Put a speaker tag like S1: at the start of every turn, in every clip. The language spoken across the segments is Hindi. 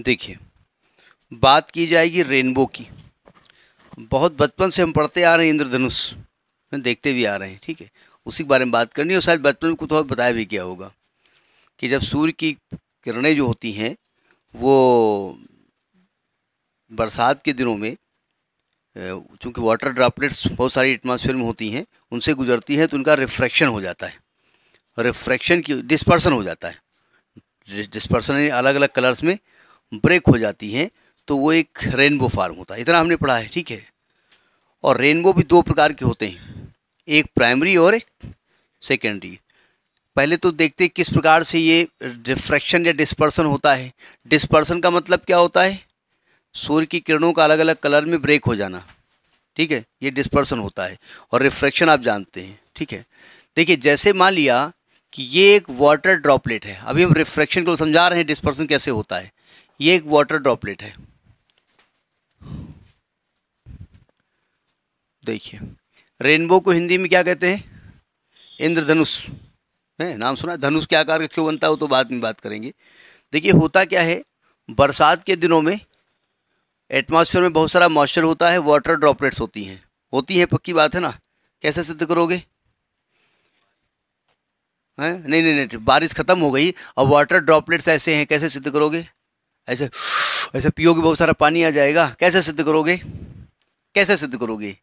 S1: देखिए बात की जाएगी रेनबो की बहुत बचपन से हम पढ़ते आ रहे हैं इंद्रधनुष देखते भी आ रहे हैं ठीक है उसी के बारे में बात करनी है और शायद बचपन में कुछ और बताया भी गया होगा कि जब सूर्य की किरणें जो होती हैं वो बरसात के दिनों में चूँकि वाटर ड्रॉपलेट्स बहुत सारी एटमॉस्फेयर में होती हैं उनसे गुजरती हैं तो उनका रिफ्रैक्शन हो जाता है रिफ्रैक्शन की डिस्पर्सन हो जाता है डिस्पर्सन अलग अलग कलर्स में ब्रेक हो जाती हैं तो वो एक रेनबो फार्म होता है इतना हमने पढ़ा है ठीक है और रेनबो भी दो प्रकार के होते हैं एक प्राइमरी और एक सेकेंडरी पहले तो देखते किस प्रकार से ये डिफ्रैक्शन या डिस्पर्सन होता है डिस्पर्सन का मतलब क्या होता है सूर्य की किरणों का अलग अलग कलर में ब्रेक हो जाना ठीक है ये डिस्पर्सन होता है और रिफ्रैक्शन आप जानते हैं ठीक है देखिए जैसे मान लिया कि ये एक वाटर ड्रॉपलेट है अभी हम रिफ्रैक्शन को समझा रहे हैं डिस्पर्सन कैसे होता है ये एक वाटर ड्रॉपलेट है देखिए रेनबो को हिंदी में क्या कहते हैं इंद्रधनुष है नाम सुना धनुष के आकार का क्यों बनता है वो तो बाद में बात करेंगे देखिए होता क्या है बरसात के दिनों में एटमॉस्फेयर में बहुत सारा मॉइस्चर होता है वाटर ड्रॉपलेट्स होती हैं होती हैं पक्की बात है ना कैसे सिद्ध करोगे हैं नहीं नहीं नहीं बारिश ख़त्म हो गई अब वाटर ड्रॉपलेट्स ऐसे हैं कैसे सिद्ध करोगे ऐसे ऐसे पियोगे बहुत सारा पानी आ जाएगा कैसे सिद्ध करोगे कैसे सिद्ध करोगे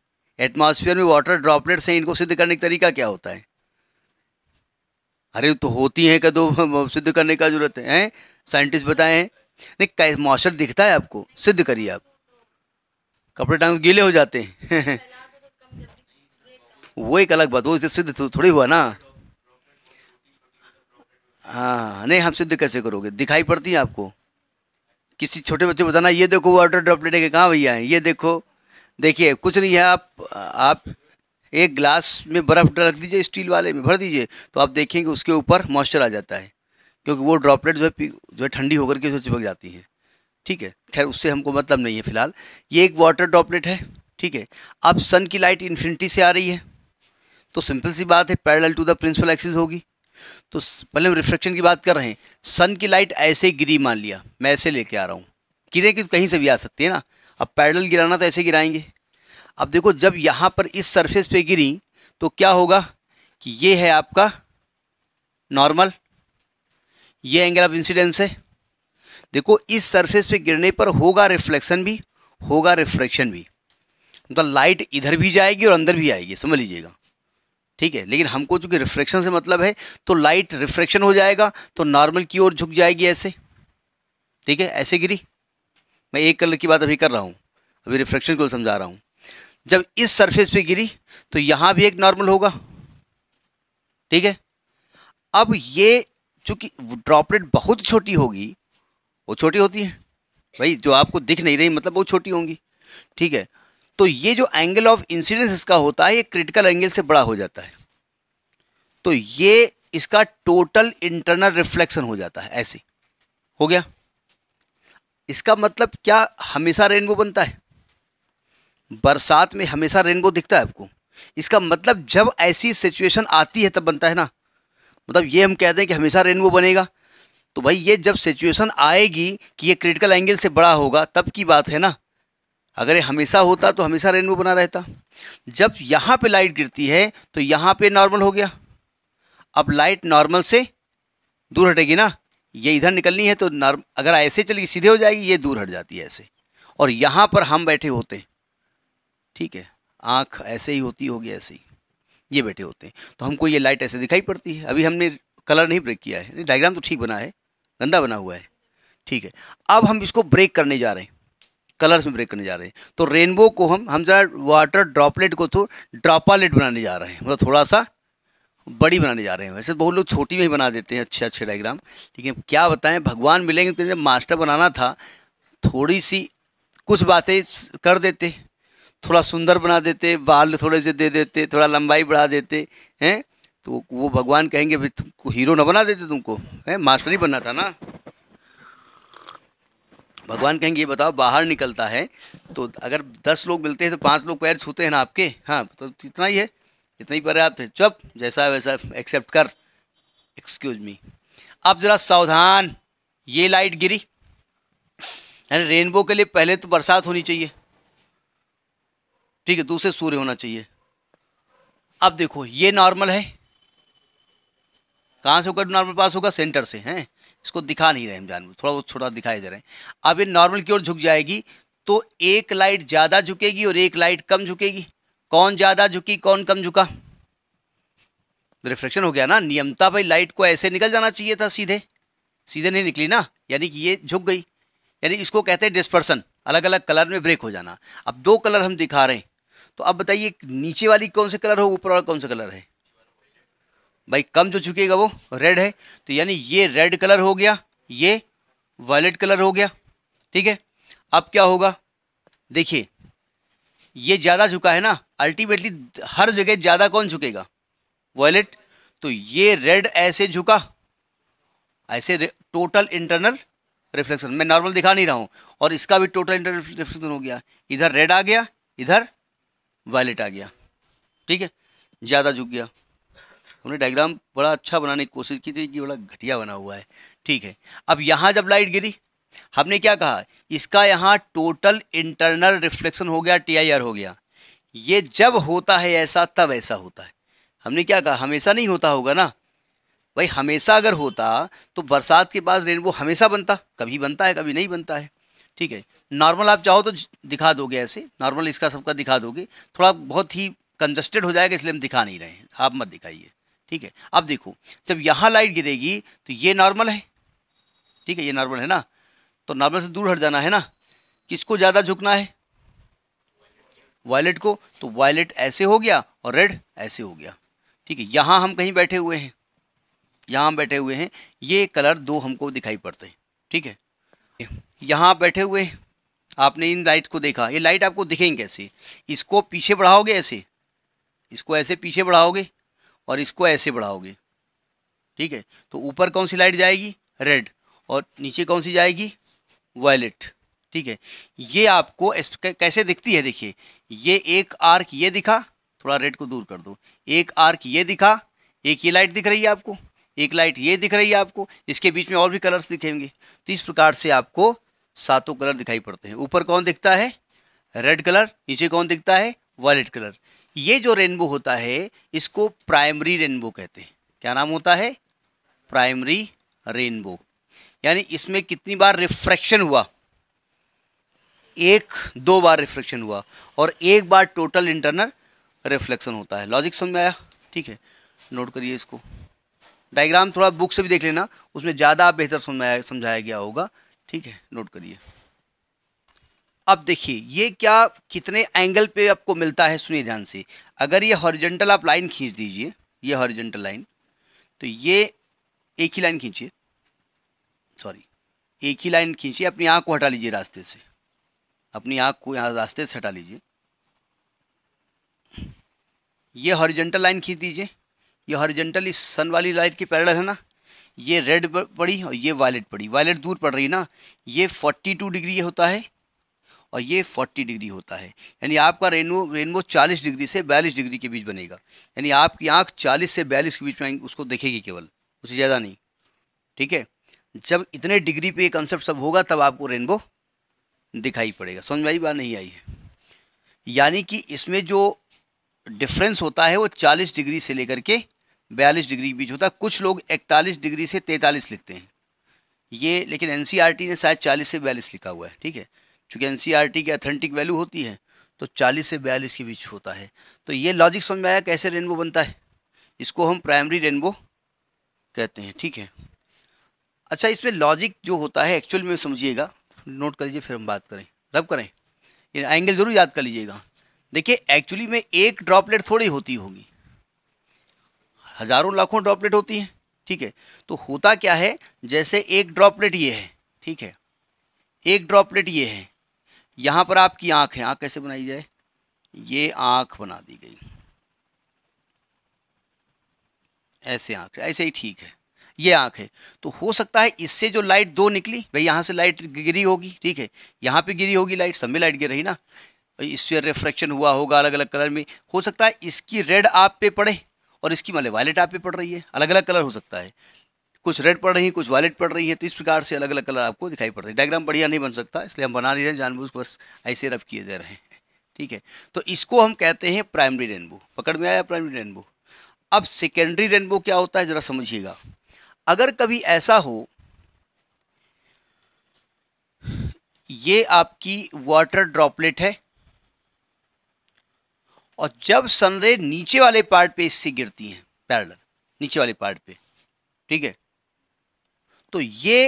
S1: एटमॉस्फेयर में वाटर ड्रॉपलेट्स हैं इनको सिद्ध करने का तरीका क्या होता है अरे तो होती है क्या दो सिद्ध करने का जरूरत है, है? साइंटिस्ट बताए हैं नहीं कै मॉइस्चर दिखता है आपको सिद्ध करिए आप कपड़े टांग गीले हो जाते हैं वो एक अलग बात वो सिद्ध सिद्ध तो थोड़ी हुआ ना हाँ नहीं हम सिद्ध कैसे करोगे दिखाई पड़ती है आपको किसी छोटे बच्चे को बताना ये देखो वाटर ड्रॉपलेट लेके कहाँ भैया हैं ये देखो देखिए कुछ नहीं है आप आप एक ग्लास में बर्फ़ रख दीजिए स्टील वाले में भर दीजिए तो आप देखेंगे उसके ऊपर मॉइस्चर आ जाता है क्योंकि वो ड्रॉपलेट जो है जो है ठंडी होकर के जो चिपक जाती है ठीक है खैर उससे हमको मतलब नहीं है फिलहाल ये एक वाटर ड्रॉपलेट है ठीक है अब सन की लाइट इन्फिनिटी से आ रही है तो सिंपल सी बात है parallel to the principal axis होगी तो पहले हम रिफ्लेक्शन की बात कर रहे हैं सन की लाइट ऐसे गिरी मान लिया मैं ऐसे लेके आ रहा हूँ गिरे कि तो कहीं से भी आ सकती है ना अब पैडल गिराना तो ऐसे गिराएंगे अब देखो जब यहाँ पर इस सरफेस पे गिरी तो क्या होगा कि ये है आपका नॉर्मल ये एंगल ऑफ इंसिडेंस है देखो इस सरफेस पे गिरने पर होगा रिफ्लेक्शन भी होगा रिफ्लेक्शन भी मतलब तो लाइट इधर भी जाएगी और अंदर भी आएगी समझ लीजिएगा ठीक है लेकिन हमको चूंकि रिफ्रेक्शन से मतलब है तो लाइट रिफ्रेक्शन हो जाएगा तो नॉर्मल की ओर झुक जाएगी ऐसे ठीक है ऐसे गिरी मैं एक कलर की बात अभी कर रहा हूँ अभी रिफ्रेक्शन को समझा रहा हूँ जब इस सरफेस पे गिरी तो यहाँ भी एक नॉर्मल होगा ठीक है अब ये चूंकि ड्रॉपलेट बहुत छोटी होगी वो छोटी होती है भाई जो आपको दिख नहीं रही मतलब वो छोटी होंगी ठीक है तो ये जो एंगल ऑफ इंसिडेंस इसका होता है ये क्रिटिकल एंगल से बड़ा हो जाता है तो ये इसका टोटल इंटरनल रिफ्लेक्शन हो जाता है ऐसे हो गया इसका मतलब क्या हमेशा रेनबो बनता है बरसात में हमेशा रेनबो दिखता है आपको इसका मतलब जब ऐसी सिचुएशन आती है तब बनता है ना मतलब ये हम कहते हैं कि हमेशा रेनबो बनेगा तो भाई ये जब सिचुएशन आएगी कि ये क्रिटिकल एंगल से बड़ा होगा तब की बात है ना अगर ये हमेशा होता तो हमेशा रेनबो बना रहता जब यहाँ पे लाइट गिरती है तो यहाँ पे नॉर्मल हो गया अब लाइट नॉर्मल से दूर हटेगी ना ये इधर निकलनी है तो नॉर्म अगर ऐसे चलेगी सीधे हो जाएगी ये दूर हट जाती है ऐसे और यहाँ पर हम बैठे होते हैं ठीक है आँख ऐसे ही होती होगी ऐसे ही ये बैठे होते हैं तो हमको ये लाइट ऐसे दिखाई पड़ती है अभी हमने कलर नहीं ब्रेक किया है डायग्राम तो ठीक बना है गंदा बना हुआ है ठीक है अब हम इसको ब्रेक करने जा रहे हैं कलर्स में ब्रेक करने जा रहे हैं तो रेनबो को हम हम ज़रा वाटर ड्रॉपलेट को तो ड्रॉपालेट बनाने जा रहे हैं मतलब थोड़ा सा बड़ी बनाने जा रहे हैं वैसे बहुत लोग छोटी में ही बना देते हैं अच्छे अच्छे डायग्राम लेकिन क्या बताएं भगवान मिलेंगे तो जब मास्टर बनाना था थोड़ी सी कुछ बातें कर देते थोड़ा सुंदर बना देते बाल थोड़े से दे देते थोड़ा लंबाई बढ़ा देते हैं तो वो भगवान कहेंगे भाई हीरो ना बना देते तुमको है मास्टर ही बनना था ना भगवान कहेंगे ये बताओ बाहर निकलता है तो अगर दस लोग मिलते हैं तो पाँच लोग पैर छूते हैं ना आपके हाँ तो इतना ही है इतना ही पर्याप्त है चुप जैसा वैसा एक्सेप्ट कर एक्सक्यूज मी अब ज़रा सावधान ये लाइट गिरी अरे रेनबो के लिए पहले तो बरसात होनी चाहिए ठीक है दूसरे सूर्य होना चाहिए अब देखो ये नॉर्मल है कहाँ से होकर नॉर्मल पास होगा सेंटर से हैं इसको दिखा नहीं रहे हम जानबूझ थोड़ा बहुत छोटा दिखाई दे रहे हैं अब ये नॉर्मल की ओर झुक जाएगी तो एक लाइट ज़्यादा झुकेगी और एक लाइट कम झुकेगी कौन ज़्यादा झुकी कौन कम झुका रिफ्लेक्शन हो गया ना नियमता भाई लाइट को ऐसे निकल जाना चाहिए था सीधे सीधे नहीं निकली ना यानी कि ये झुक गई यानी इसको कहते हैं डिस्पर्सन अलग अलग कलर में ब्रेक हो जाना अब दो कलर हम दिखा रहे हैं तो अब बताइए नीचे वाली कौन से कलर हो ऊपर वाला कौन सा कलर है भाई कम जो झुकेगा वो रेड है तो यानी ये रेड कलर हो गया ये वायलेट कलर हो गया ठीक है अब क्या होगा देखिए ये ज़्यादा झुका है ना अल्टीमेटली हर जगह ज़्यादा कौन झुकेगा वायलेट तो ये रेड ऐसे झुका ऐसे टोटल इंटरनल रिफ्लेक्शन मैं नॉर्मल दिखा नहीं रहा हूँ और इसका भी टोटल इंटरनल रिफ्लेक्शन हो गया इधर रेड आ गया इधर वायलेट आ गया ठीक है ज़्यादा झुक गया उन्होंने डायग्राम बड़ा अच्छा बनाने की कोशिश की थी कि बड़ा घटिया बना हुआ है ठीक है अब यहाँ जब लाइट गिरी हमने क्या कहा इसका यहाँ टोटल इंटरनल रिफ्लेक्शन हो गया टी आई आर हो गया ये जब होता है ऐसा तब ऐसा होता है हमने क्या कहा हमेशा नहीं होता होगा ना भाई हमेशा अगर होता तो बरसात के बाद रेनबो हमेशा बनता कभी बनता है कभी नहीं बनता है ठीक है नॉर्मल आप चाहो तो दिखा दोगे ऐसे नॉर्मल इसका सबका दिखा दोगे थोड़ा बहुत ही कंजस्टेड हो जाएगा इसलिए हम दिखा नहीं रहे हैं आप मत दिखाइए ठीक है अब देखो जब यहां लाइट गिरेगी तो ये नॉर्मल है ठीक है ये नॉर्मल है ना तो नॉर्मल से दूर हट जाना है ना किसको ज़्यादा झुकना है वायलेट को तो वायलेट ऐसे हो गया और रेड ऐसे हो गया ठीक है यहां हम कहीं बैठे हुए हैं यहां हम बैठे हुए हैं ये कलर दो हमको दिखाई पड़ते हैं ठीक है यहां बैठे हुए हैं आपने इन लाइट को देखा ये लाइट आपको दिखेंगे कैसे इसको पीछे बढ़ाओगे ऐसे इसको ऐसे पीछे बढ़ाओगे और इसको ऐसे बढ़ाओगे ठीक है तो ऊपर कौन सी लाइट जाएगी रेड और नीचे कौन सी जाएगी वायलेट ठीक है ये आपको कैसे दिखती है देखिए ये एक आर्क ये दिखा थोड़ा रेड को दूर कर दो एक आर्क ये दिखा एक ये लाइट दिख रही है आपको एक लाइट ये दिख रही है आपको इसके बीच में और भी कलर्स दिखेंगे तो इस प्रकार से आपको सातों कलर दिखाई पड़ते हैं ऊपर कौन दिखता है रेड कलर नीचे कौन दिखता है वायलेट कलर ये जो रेनबो होता है इसको प्राइमरी रेनबो कहते हैं क्या नाम होता है प्राइमरी रेनबो यानी इसमें कितनी बार रिफ्रैक्शन हुआ एक दो बार रिफ्रैक्शन हुआ और एक बार टोटल इंटरनल रिफ्लेक्शन होता है लॉजिक समझ में आया ठीक है नोट करिए इसको डायग्राम थोड़ा बुक से भी देख लेना उसमें ज़्यादा बेहतर समझाया समझाया गया होगा ठीक है नोट करिए अब देखिए ये क्या कितने एंगल पे आपको मिलता है सुनिए ध्यान से अगर ये हॉरिजेंटल आप लाइन खींच दीजिए ये हॉरिजेंटल लाइन तो ये एक ही लाइन खींचिए सॉरी एक ही लाइन खींचिए अपनी आँख को हटा लीजिए रास्ते से अपनी आँख को यहाँ रास्ते से हटा लीजिए ये हॉरिजेंटल लाइन खींच दीजिए ये हॉरिजेंटल इस सन वाली लाइट की पैरल है ना ये रेड पड़ी और ये वायलेट पड़ी वायलेट दूर पड़ रही है ना ये फोर्टी टू डिग्री होता है और ये 40 डिग्री होता है यानी आपका रेनबो रेनबो 40 डिग्री से बयालीस डिग्री के बीच बनेगा यानी आपकी आँख 40 से बयालीस के बीच में उसको देखेगी केवल उससे ज़्यादा नहीं ठीक है जब इतने डिग्री पे ये कंसेप्ट सब होगा तब आपको रेनबो दिखाई पड़ेगा समझ में आई बात नहीं आई है यानी कि इसमें जो डिफरेंस होता है वो 40 डिग्री से लेकर के 42 डिग्री के बीच होता है कुछ लोग 41 डिग्री से 43 लिखते हैं ये लेकिन एन e ने शायद 40 से बयालीस लिखा हुआ है ठीक है चूँकि एन e की अथेंटिक वैल्यू होती है तो 40 से बयालीस के बीच होता है तो ये लॉजिक समझ में आया कैसे रेनबो बनता है इसको हम प्राइमरी रेनबो कहते हैं ठीक है अच्छा इसमें लॉजिक जो होता है एक्चुअल में समझिएगा नोट कर लीजिए फिर हम बात करें रब करें ये एंगल ज़रूर याद कर लीजिएगा देखिए एक्चुअली में एक ड्रॉपलेट थोड़ी होती होगी हज़ारों लाखों ड्रॉपलेट होती हैं ठीक है तो होता क्या है जैसे एक ड्रॉपलेट ये है ठीक है एक ड्रॉपलेट ये है यहाँ पर आपकी आँख है आँख कैसे बनाई जाए ये आँख बना दी गई ऐसे आँख ऐसे ही ठीक है ये आँख है तो हो सकता है इससे जो लाइट दो निकली भाई यहाँ से लाइट गिरी होगी ठीक है यहाँ पे गिरी होगी लाइट सब में लाइट गिर रही ना इससे रिफ्लेक्शन हुआ होगा अलग अलग कलर में हो सकता है इसकी रेड आप पे पड़े और इसकी मतलब वायलेट आप पे पड़ रही है अलग अलग कलर हो सकता है कुछ रेड पड़ रही है कुछ वायलेट पड़ रही है तो इस प्रकार से अलग अलग कलर आपको दिखाई पड़ते हैं डायग्राम बढ़िया नहीं बन सकता इसलिए हम बना नहीं रहे जानबूझ बस ऐसे रफ किए जा रहे हैं ठीक है तो इसको हम कहते हैं प्राइमरी रेनबो पकड़ में आया प्राइमरी रेनबो अब सेकेंडरी रेनबो क्या होता है ज़रा समझिएगा अगर कभी ऐसा हो ये आपकी वाटर ड्रॉपलेट है और जब सनरे नीचे वाले पार्ट पे इससे गिरती हैं पैरल नीचे वाले पार्ट पे ठीक है तो ये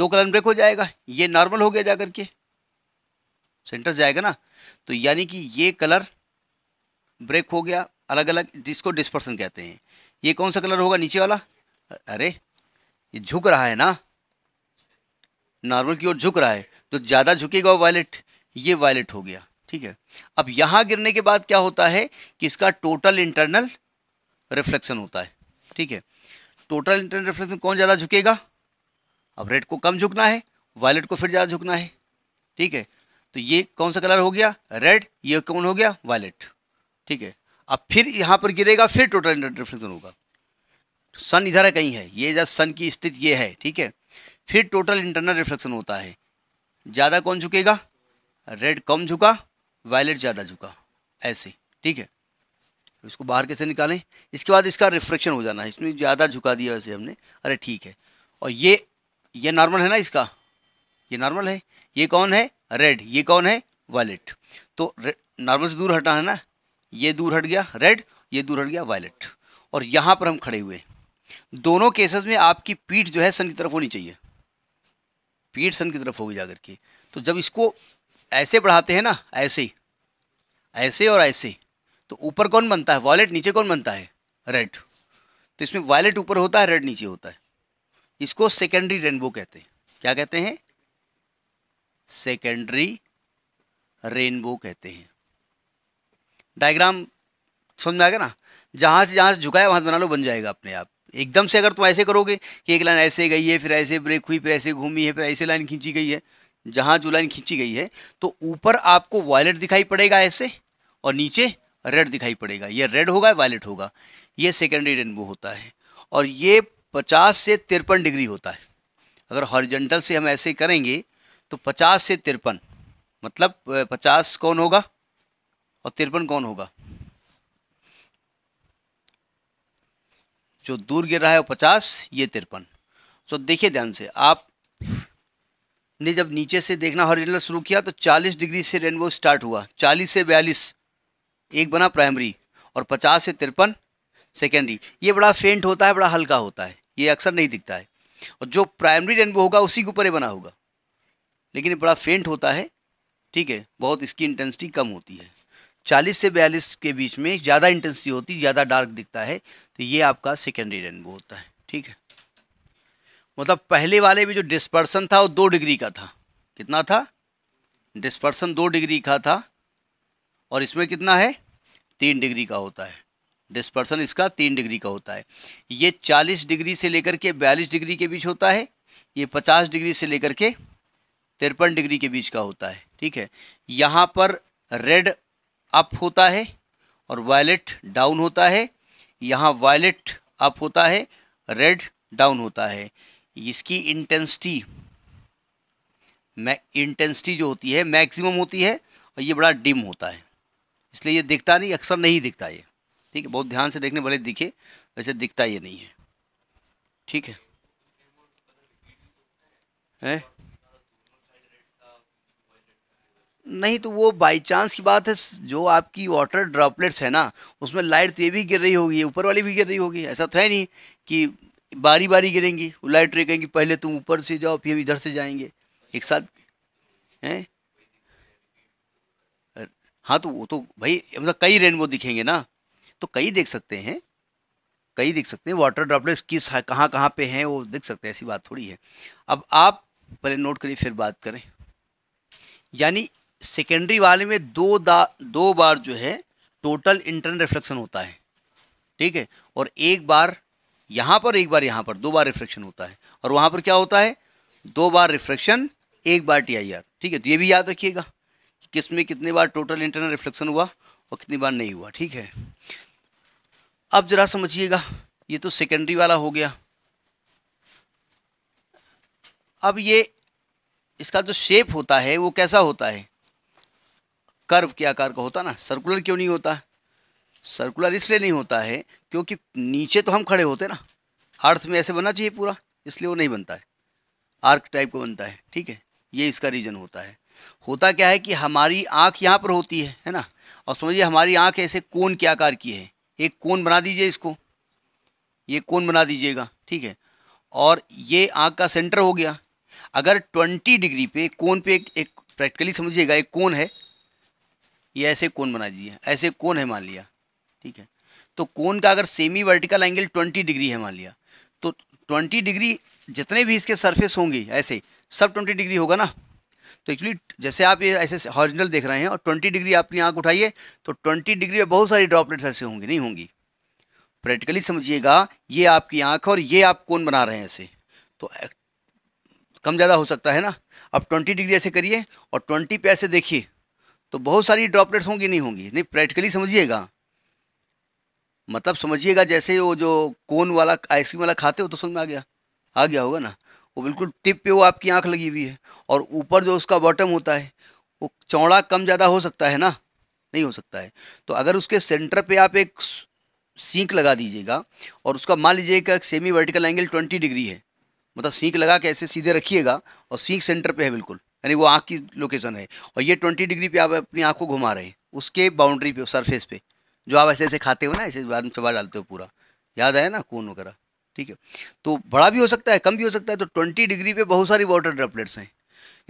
S1: दो कलन ब्रेक हो जाएगा ये नॉर्मल हो गया जा करके सेंटर जाएगा ना तो यानी कि ये कलर ब्रेक हो गया अलग अलग जिसको डिस्पर्सन कहते हैं ये कौन सा कलर होगा नीचे वाला अरे ये झुक रहा है ना नॉर्मल की ओर झुक रहा है तो ज़्यादा झुकेगा वायलेट ये वायलेट हो गया ठीक है अब यहाँ गिरने के बाद क्या होता है कि इसका टोटल इंटरनल रिफ्लेक्शन होता है ठीक है टोटल इंटरनल रेफरेंस में कौन ज़्यादा झुकेगा अब रेड को कम झुकना है वायलेट को फिर ज़्यादा झुकना है ठीक है तो ये कौन सा कलर हो गया रेड ये कौन हो गया वायलेट ठीक है अब फिर यहाँ पर गिरेगा फिर टोटल इंटरनल रेफरेंस होगा सन इधर है कहीं है ये जब सन की स्थिति ये है ठीक है फिर टोटल इंटरनल रिफ्लेक्शन होता है ज़्यादा कौन झुकेगा रेड कम झुका वायलेट ज़्यादा झुका ऐसे ठीक है इसको बाहर कैसे निकालें इसके बाद इसका रिफ्रेक्शन हो जाना है इसमें ज़्यादा झुका दिया वैसे हमने अरे ठीक है और ये ये नॉर्मल है ना इसका ये नॉर्मल है ये कौन है रेड ये कौन है वायलेट तो नॉर्मल से दूर हटा है ना ये दूर हट गया रेड ये दूर हट गया वायलेट और यहाँ पर हम खड़े हुए दोनों केसेस में आपकी पीठ जो है सन की तरफ होनी चाहिए पीठ सन की तरफ होगी जाकर के तो जब इसको ऐसे बढ़ाते हैं ना ऐसे ऐसे और ऐसे तो ऊपर कौन बनता है वॉलेट नीचे कौन बनता है रेड तो इसमें वॉलेट ऊपर होता है रेड नीचे होता है इसको सेकेंडरी रेनबो कहते हैं क्या कहते हैं सेकेंडरी रेनबो कहते हैं डायग्राम समझ में आ गया ना जहां से जहां से झुकाया वहां बना लो बन जाएगा अपने आप एकदम से अगर तुम ऐसे करोगे कि एक लाइन ऐसे गई है फिर ऐसे ब्रेक हुई फिर ऐसे घूमी है फिर ऐसे लाइन खींची गई है जहां जो लाइन खींची गई है तो ऊपर आपको वॉयलेट दिखाई पड़ेगा ऐसे और नीचे रेड दिखाई पड़ेगा ये रेड होगा वायलेट होगा ये सेकेंडरी रेनबो होता है और ये पचास से तिरपन डिग्री होता है अगर हॉरिजेंटल से हम ऐसे करेंगे तो पचास से तिरपन मतलब पचास कौन होगा और तिरपन कौन होगा जो दूर गिर रहा है वो पचास ये तिरपन तो देखिए ध्यान से आप ने जब नीचे से देखना हॉरिजेंटल शुरू किया तो 40 डिग्री से रेनबो स्टार्ट हुआ 40 से 42 एक बना प्राइमरी और पचास से तिरपन सेकेंडरी ये बड़ा फेंट होता है बड़ा हल्का होता है ये अक्सर नहीं दिखता है और जो प्राइमरी रेनबो होगा उसी के ऊपर ये बना होगा लेकिन ये बड़ा फेंट होता है ठीक है बहुत इसकी इंटेंसिटी कम होती है चालीस से बयालीस के बीच में ज़्यादा इंटेंसिटी होती ज़्यादा डार्क दिखता है तो ये आपका सेकेंडरी रेनबो होता है ठीक है मतलब पहले वाले में जो डिस्पर्सन था वो दो डिग्री का था कितना था डिस्पर्सन दो डिग्री का था और इसमें कितना है तीन डिग्री का होता है डिस्पर्सन इसका तीन डिग्री का होता है ये चालीस डिग्री से लेकर के बयालीस डिग्री के बीच होता है ये पचास डिग्री से लेकर के तिरपन डिग्री के बीच का होता है ठीक है यहाँ पर रेड अप होता है और वायलेट डाउन होता है यहाँ वायलेट अप होता है रेड डाउन होता है इसकी इंटेंसिटी इंटेंसिटी जो होती है मैक्सिमम होती है और ये बड़ा डिम होता है इसलिए ये दिखता नहीं अक्सर नहीं दिखता ये ठीक है बहुत ध्यान से देखने भले दिखे वैसे दिखता ये नहीं है ठीक है हैं नहीं तो वो बाई चांस की बात है जो आपकी वाटर ड्रॉपलेट्स है ना उसमें लाइट तो ये भी गिर रही होगी ऊपर वाली भी गिर रही होगी ऐसा तो है नहीं कि बारी बारी गिरेंगी वो लाइट रे कहेंगी पहले तुम ऊपर से जाओ फिर इधर से जाएंगे एक साथ हैं हाँ तो वो तो भाई मतलब कई रेनबो दिखेंगे ना तो कई देख सकते हैं कई देख सकते हैं वाटर ड्रॉपलेट्स किस कहाँ कहाँ पे हैं वो देख सकते हैं ऐसी बात थोड़ी है अब आप पहले नोट करिए फिर बात करें यानी सेकेंडरी वाले में दो दा दो बार जो है टोटल इंटरनल रिफ्लेक्शन होता है ठीक है और एक बार यहाँ पर एक बार यहाँ पर दो बार रिफ्लेक्शन होता है और वहाँ पर क्या होता है दो बार रिफ्लेक्शन एक बार टी आई आर ठीक है तो ये भी याद रखिएगा किस में कितनी बार टोटल इंटरनल रिफ्लेक्शन हुआ और कितनी बार नहीं हुआ ठीक है अब जरा समझिएगा ये तो सेकेंडरी वाला हो गया अब ये इसका जो शेप होता है वो कैसा होता है कर्व के आकार का होता ना सर्कुलर क्यों नहीं होता सर्कुलर इसलिए नहीं होता है क्योंकि नीचे तो हम खड़े होते ना अर्थ में ऐसे बनना चाहिए पूरा इसलिए वो नहीं बनता है आर्क टाइप का बनता है ठीक है ये इसका रीज़न होता है होता क्या है कि हमारी आँख यहाँ पर होती है है ना और समझिए हमारी आँख ऐसे कोन के आकार की है एक कोन बना दीजिए इसको ये कोन बना दीजिएगा ठीक है और ये आँख का सेंटर हो गया अगर 20 डिग्री पे कोन पे एक, एक प्रैक्टिकली समझिएगा एक कोन है ये ऐसे कोन बना दीजिए ऐसे कोन है मान लिया ठीक है तो कोन का अगर सेमी वर्टिकल एंगल 20 डिग्री है मान लिया तो 20 डिग्री जितने भी इसके सरफेस होंगे ऐसे सब ट्वेंटी डिग्री होगा ना तो एक्चुअली जैसे आप ये ऐसे हॉरिजनल देख रहे हैं और ट्वेंटी डिग्री आपकी आँख उठाइए तो ट्वेंटी डिग्री में बहुत सारी ड्रॉपलेट्स ऐसे होंगी नहीं होंगी प्रैक्टिकली समझिएगा ये आपकी आँख और ये आप कौन बना रहे हैं ऐसे तो कम ज़्यादा हो सकता है ना अब ट्वेंटी डिग्री ऐसे करिए और ट्वेंटी पे ऐसे देखिए तो बहुत सारी ड्रॉपलेट्स होंगी नहीं होंगी नहीं प्रैक्टिकली समझिएगा मतलब समझिएगा जैसे वो जो कोन वाला आइसक्रीम वाला खाते हो तो समझ में आ गया आ गया होगा ना वो बिल्कुल टिप पे वो आपकी आँख लगी हुई है और ऊपर जो उसका बॉटम होता है वो चौड़ा कम ज़्यादा हो सकता है ना नहीं हो सकता है तो अगर उसके सेंटर पे आप एक सीख लगा दीजिएगा और उसका मान लीजिएगा एक semi vertical angle twenty degree है मतलब सीख लगा के ऐसे सीधे रखिएगा और सीख सेंटर पे है बिल्कुल यानी वो आँख की लोकेशन है और ये ट्वेंटी डिग्री पर आप अपनी आँख को घुमा रहे हैं उसके बाउंड्री पे सरफेस पे जो आप ऐसे ऐसे खाते हो ना ऐसे बाद में चबा डालते हो पूरा याद आया ना कौन वगैरह ठीक है तो बड़ा भी हो सकता है कम भी हो सकता है तो ट्वेंटी डिग्री पे बहुत सारी वाटर ड्रॉपलेट्स हैं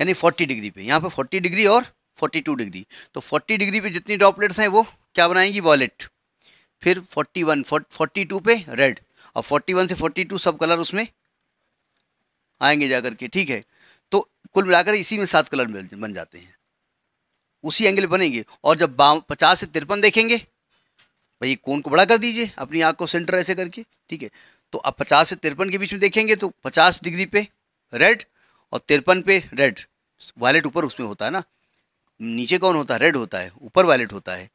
S1: यानी फोर्टी डिग्री पे यहाँ पे फोर्टी डिग्री और फोर्टी टू डिग्री तो फोर्टी डिग्री पे जितनी ड्रॉपलेट्स हैं वो क्या बनाएंगी वॉलेट फिर 41 42 पे रेड और 41 से 42 सब कलर उसमें आएंगे जा के ठीक है तो कुल मिलाकर इसी में सात कलर बन जाते हैं उसी एंगल बनेंगे और जब पचास से तिरपन देखेंगे भाई कोण को बड़ा कर दीजिए अपनी आँख को सेंटर ऐसे करके ठीक है तो आप पचास से तिरपन के बीच में देखेंगे तो पचास डिग्री पे रेड और तिरपन पे रेड वायलेट ऊपर उसमें होता है ना नीचे कौन होता है रेड होता है ऊपर वायलेट होता है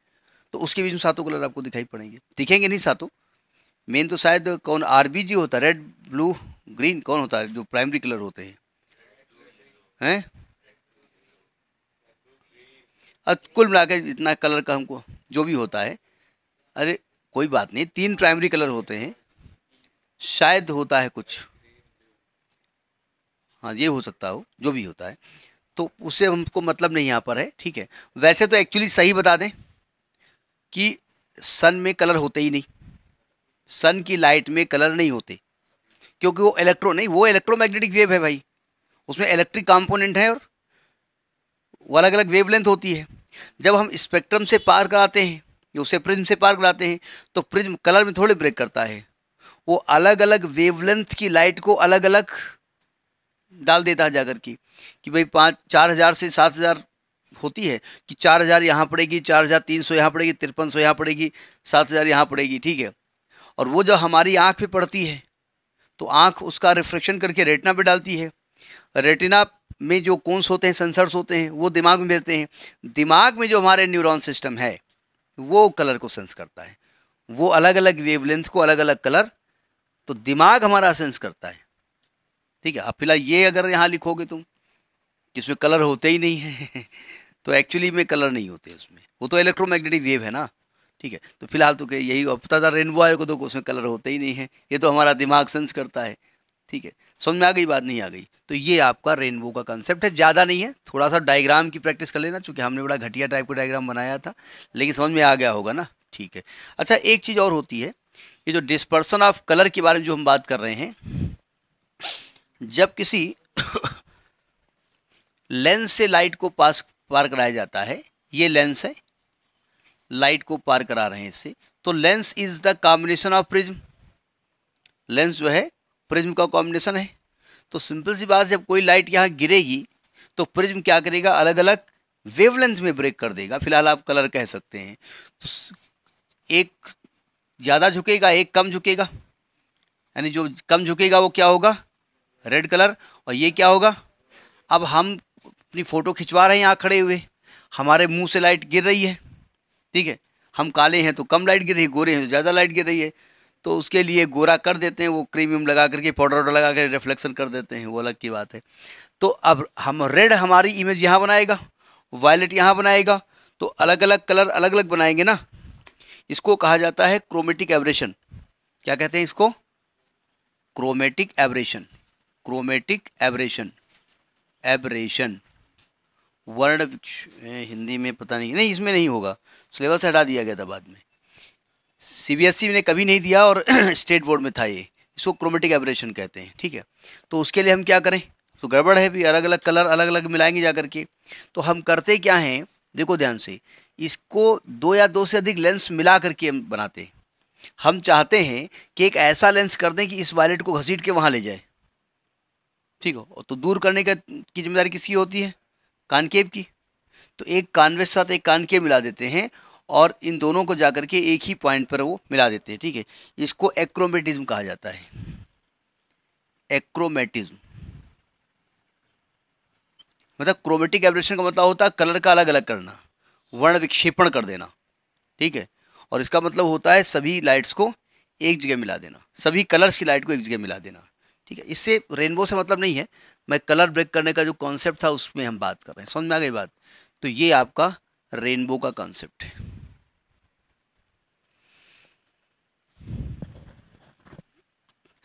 S1: तो उसके बीच में सातों कलर आपको दिखाई पड़ेंगे दिखेंगे नहीं सातों मेन तो शायद कौन आर जी होता है रेड ब्लू ग्रीन कौन होता है जो प्राइमरी कलर होते हैं हैं अब कुल मिला इतना कलर का हमको जो भी होता है अरे कोई बात नहीं तीन प्राइमरी कलर होते हैं शायद होता है कुछ हाँ ये हो सकता हो जो भी होता है तो उससे हमको मतलब नहीं यहाँ पर है ठीक है वैसे तो एक्चुअली सही बता दें कि सन में कलर होते ही नहीं सन की लाइट में कलर नहीं होते क्योंकि वो इलेक्ट्रो नहीं वो इलेक्ट्रोमैग्नेटिक वेव है भाई उसमें इलेक्ट्रिक कंपोनेंट है और वो अलग अलग वेवलेंथ होती है जब हम स्पेक्ट्रम से पार कराते हैं उसे प्रिज्म से पार कराते हैं तो प्रिज्म कलर में थोड़े ब्रेक करता है वो अलग अलग वेवलेंथ की लाइट को अलग अलग डाल देता है जाकर की कि भाई पाँच चार हज़ार से सात हज़ार होती है कि चार हज़ार यहाँ पड़ेगी चार हज़ार तीन सौ यहाँ पड़ेगी तिरपन सौ यहाँ पड़ेगी सात हज़ार यहाँ पड़ेगी ठीक है और वो जब हमारी आँख पे पड़ती है तो आँख उसका रिफ्लेक्शन करके रेटना पर डालती है रेटिना में जो कौनस होते हैं सेंसर्स होते हैं वो दिमाग में भेजते हैं दिमाग में जो हमारे न्यूरॉन सिस्टम है वो कलर को सेंस करता है वो अलग अलग वेवलेंथ को अलग अलग कलर तो दिमाग हमारा सेंस करता है ठीक है अब फिलहाल ये अगर यहाँ लिखोगे तुम जिसमें कलर होते ही नहीं है तो एक्चुअली में कलर नहीं होते उसमें वो तो इलेक्ट्रोमैग्नेटिक वेव है ना ठीक है तो फिलहाल तो के यही अब तथा रेनबो आए को तो उसमें कलर होते ही नहीं है ये तो हमारा दिमाग सेंस करता है ठीक है समझ में आ गई बात नहीं आ गई तो ये आपका रेनबो का कंसेप्ट है ज़्यादा नहीं है थोड़ा सा डायग्राम की प्रैक्टिस कर लेना चूँकि हमने बड़ा घटिया टाइप का डायग्राम बनाया था लेकिन समझ में आ गया होगा ना ठीक है अच्छा एक चीज़ और होती है ये जो डिस्पर्सन ऑफ कलर के बारे में जो हम बात कर रहे हैं जब किसी लेंस से लाइट को पास पार कराया जाता है ये लेंस है लाइट को पार करा रहे हैं इससे तो lens is the combination of prism lens जो है प्रिज्म का कॉम्बिनेशन है तो सिंपल सी बात जब कोई लाइट यहाँ गिरेगी तो प्रिज्म क्या करेगा अलग अलग वेवलेंथ में ब्रेक कर देगा फिलहाल आप कलर कह सकते हैं तो एक ज़्यादा झुकेगा एक कम झुकेगा यानी जो कम झुकेगा वो क्या होगा रेड कलर और ये क्या होगा अब हम अपनी फ़ोटो खिंचवा रहे हैं यहाँ खड़े हुए हमारे मुंह से लाइट गिर रही है ठीक है हम काले हैं तो कम लाइट गिर रही है गोरे हैं तो ज़्यादा लाइट गिर रही है तो उसके लिए गोरा कर देते हैं वो क्रीमियम लगा करके पाउडर वाउडर लगा कर रिफ्लेक्शन कर देते हैं वो अलग की बात है तो अब हम रेड हमारी इमेज यहाँ बनाएगा वायलेट यहाँ बनाएगा तो अलग अलग कलर अलग अलग बनाएंगे ना इसको कहा जाता है क्रोमेटिक एवरेशन क्या कहते हैं इसको chromatic aberration chromatic aberration aberration word Hindi में पता नहीं नहीं इसमें नहीं होगा सिलेबस हटा दिया गया था बाद में सीबीएसई e ने कभी नहीं दिया और स्टेट बोर्ड में था ये इसको क्रोमेटिक एब्रेशन कहते हैं ठीक है तो उसके लिए हम क्या करें तो गड़बड़ है भी अलग अलग कलर अलग अलग मिलाएंगे जा करके तो हम करते क्या हैं देखो ध्यान से इसको दो या दो से अधिक लेंस मिला करके हम बनाते हैं हम चाहते हैं कि एक ऐसा लेंस कर दें कि इस वायलेट को घसीट के वहाँ ले जाए ठीक हो तो दूर करने का की जिम्मेदारी किसकी होती है कानकेब की तो एक कानवे के साथ एक कानकेव मिला देते हैं और इन दोनों को जाकर के एक ही पॉइंट पर वो मिला देते हैं ठीक है इसको एक्रोमेटिज्म कहा जाता है एक्रोमेटिज्म मतलब क्रोमेटिक एब्रेशन का मतलब होता है कलर का अलग अलग करना वर्ण विक्षेपण कर देना ठीक है और इसका मतलब होता है सभी लाइट्स को एक जगह मिला देना सभी कलर्स की लाइट को एक जगह मिला देना ठीक है इससे रेनबो से मतलब नहीं है मैं कलर ब्रेक करने का जो कॉन्सेप्ट था उसमें हम बात कर रहे हैं समझ में आ गई बात तो ये आपका रेनबो का कॉन्सेप्ट है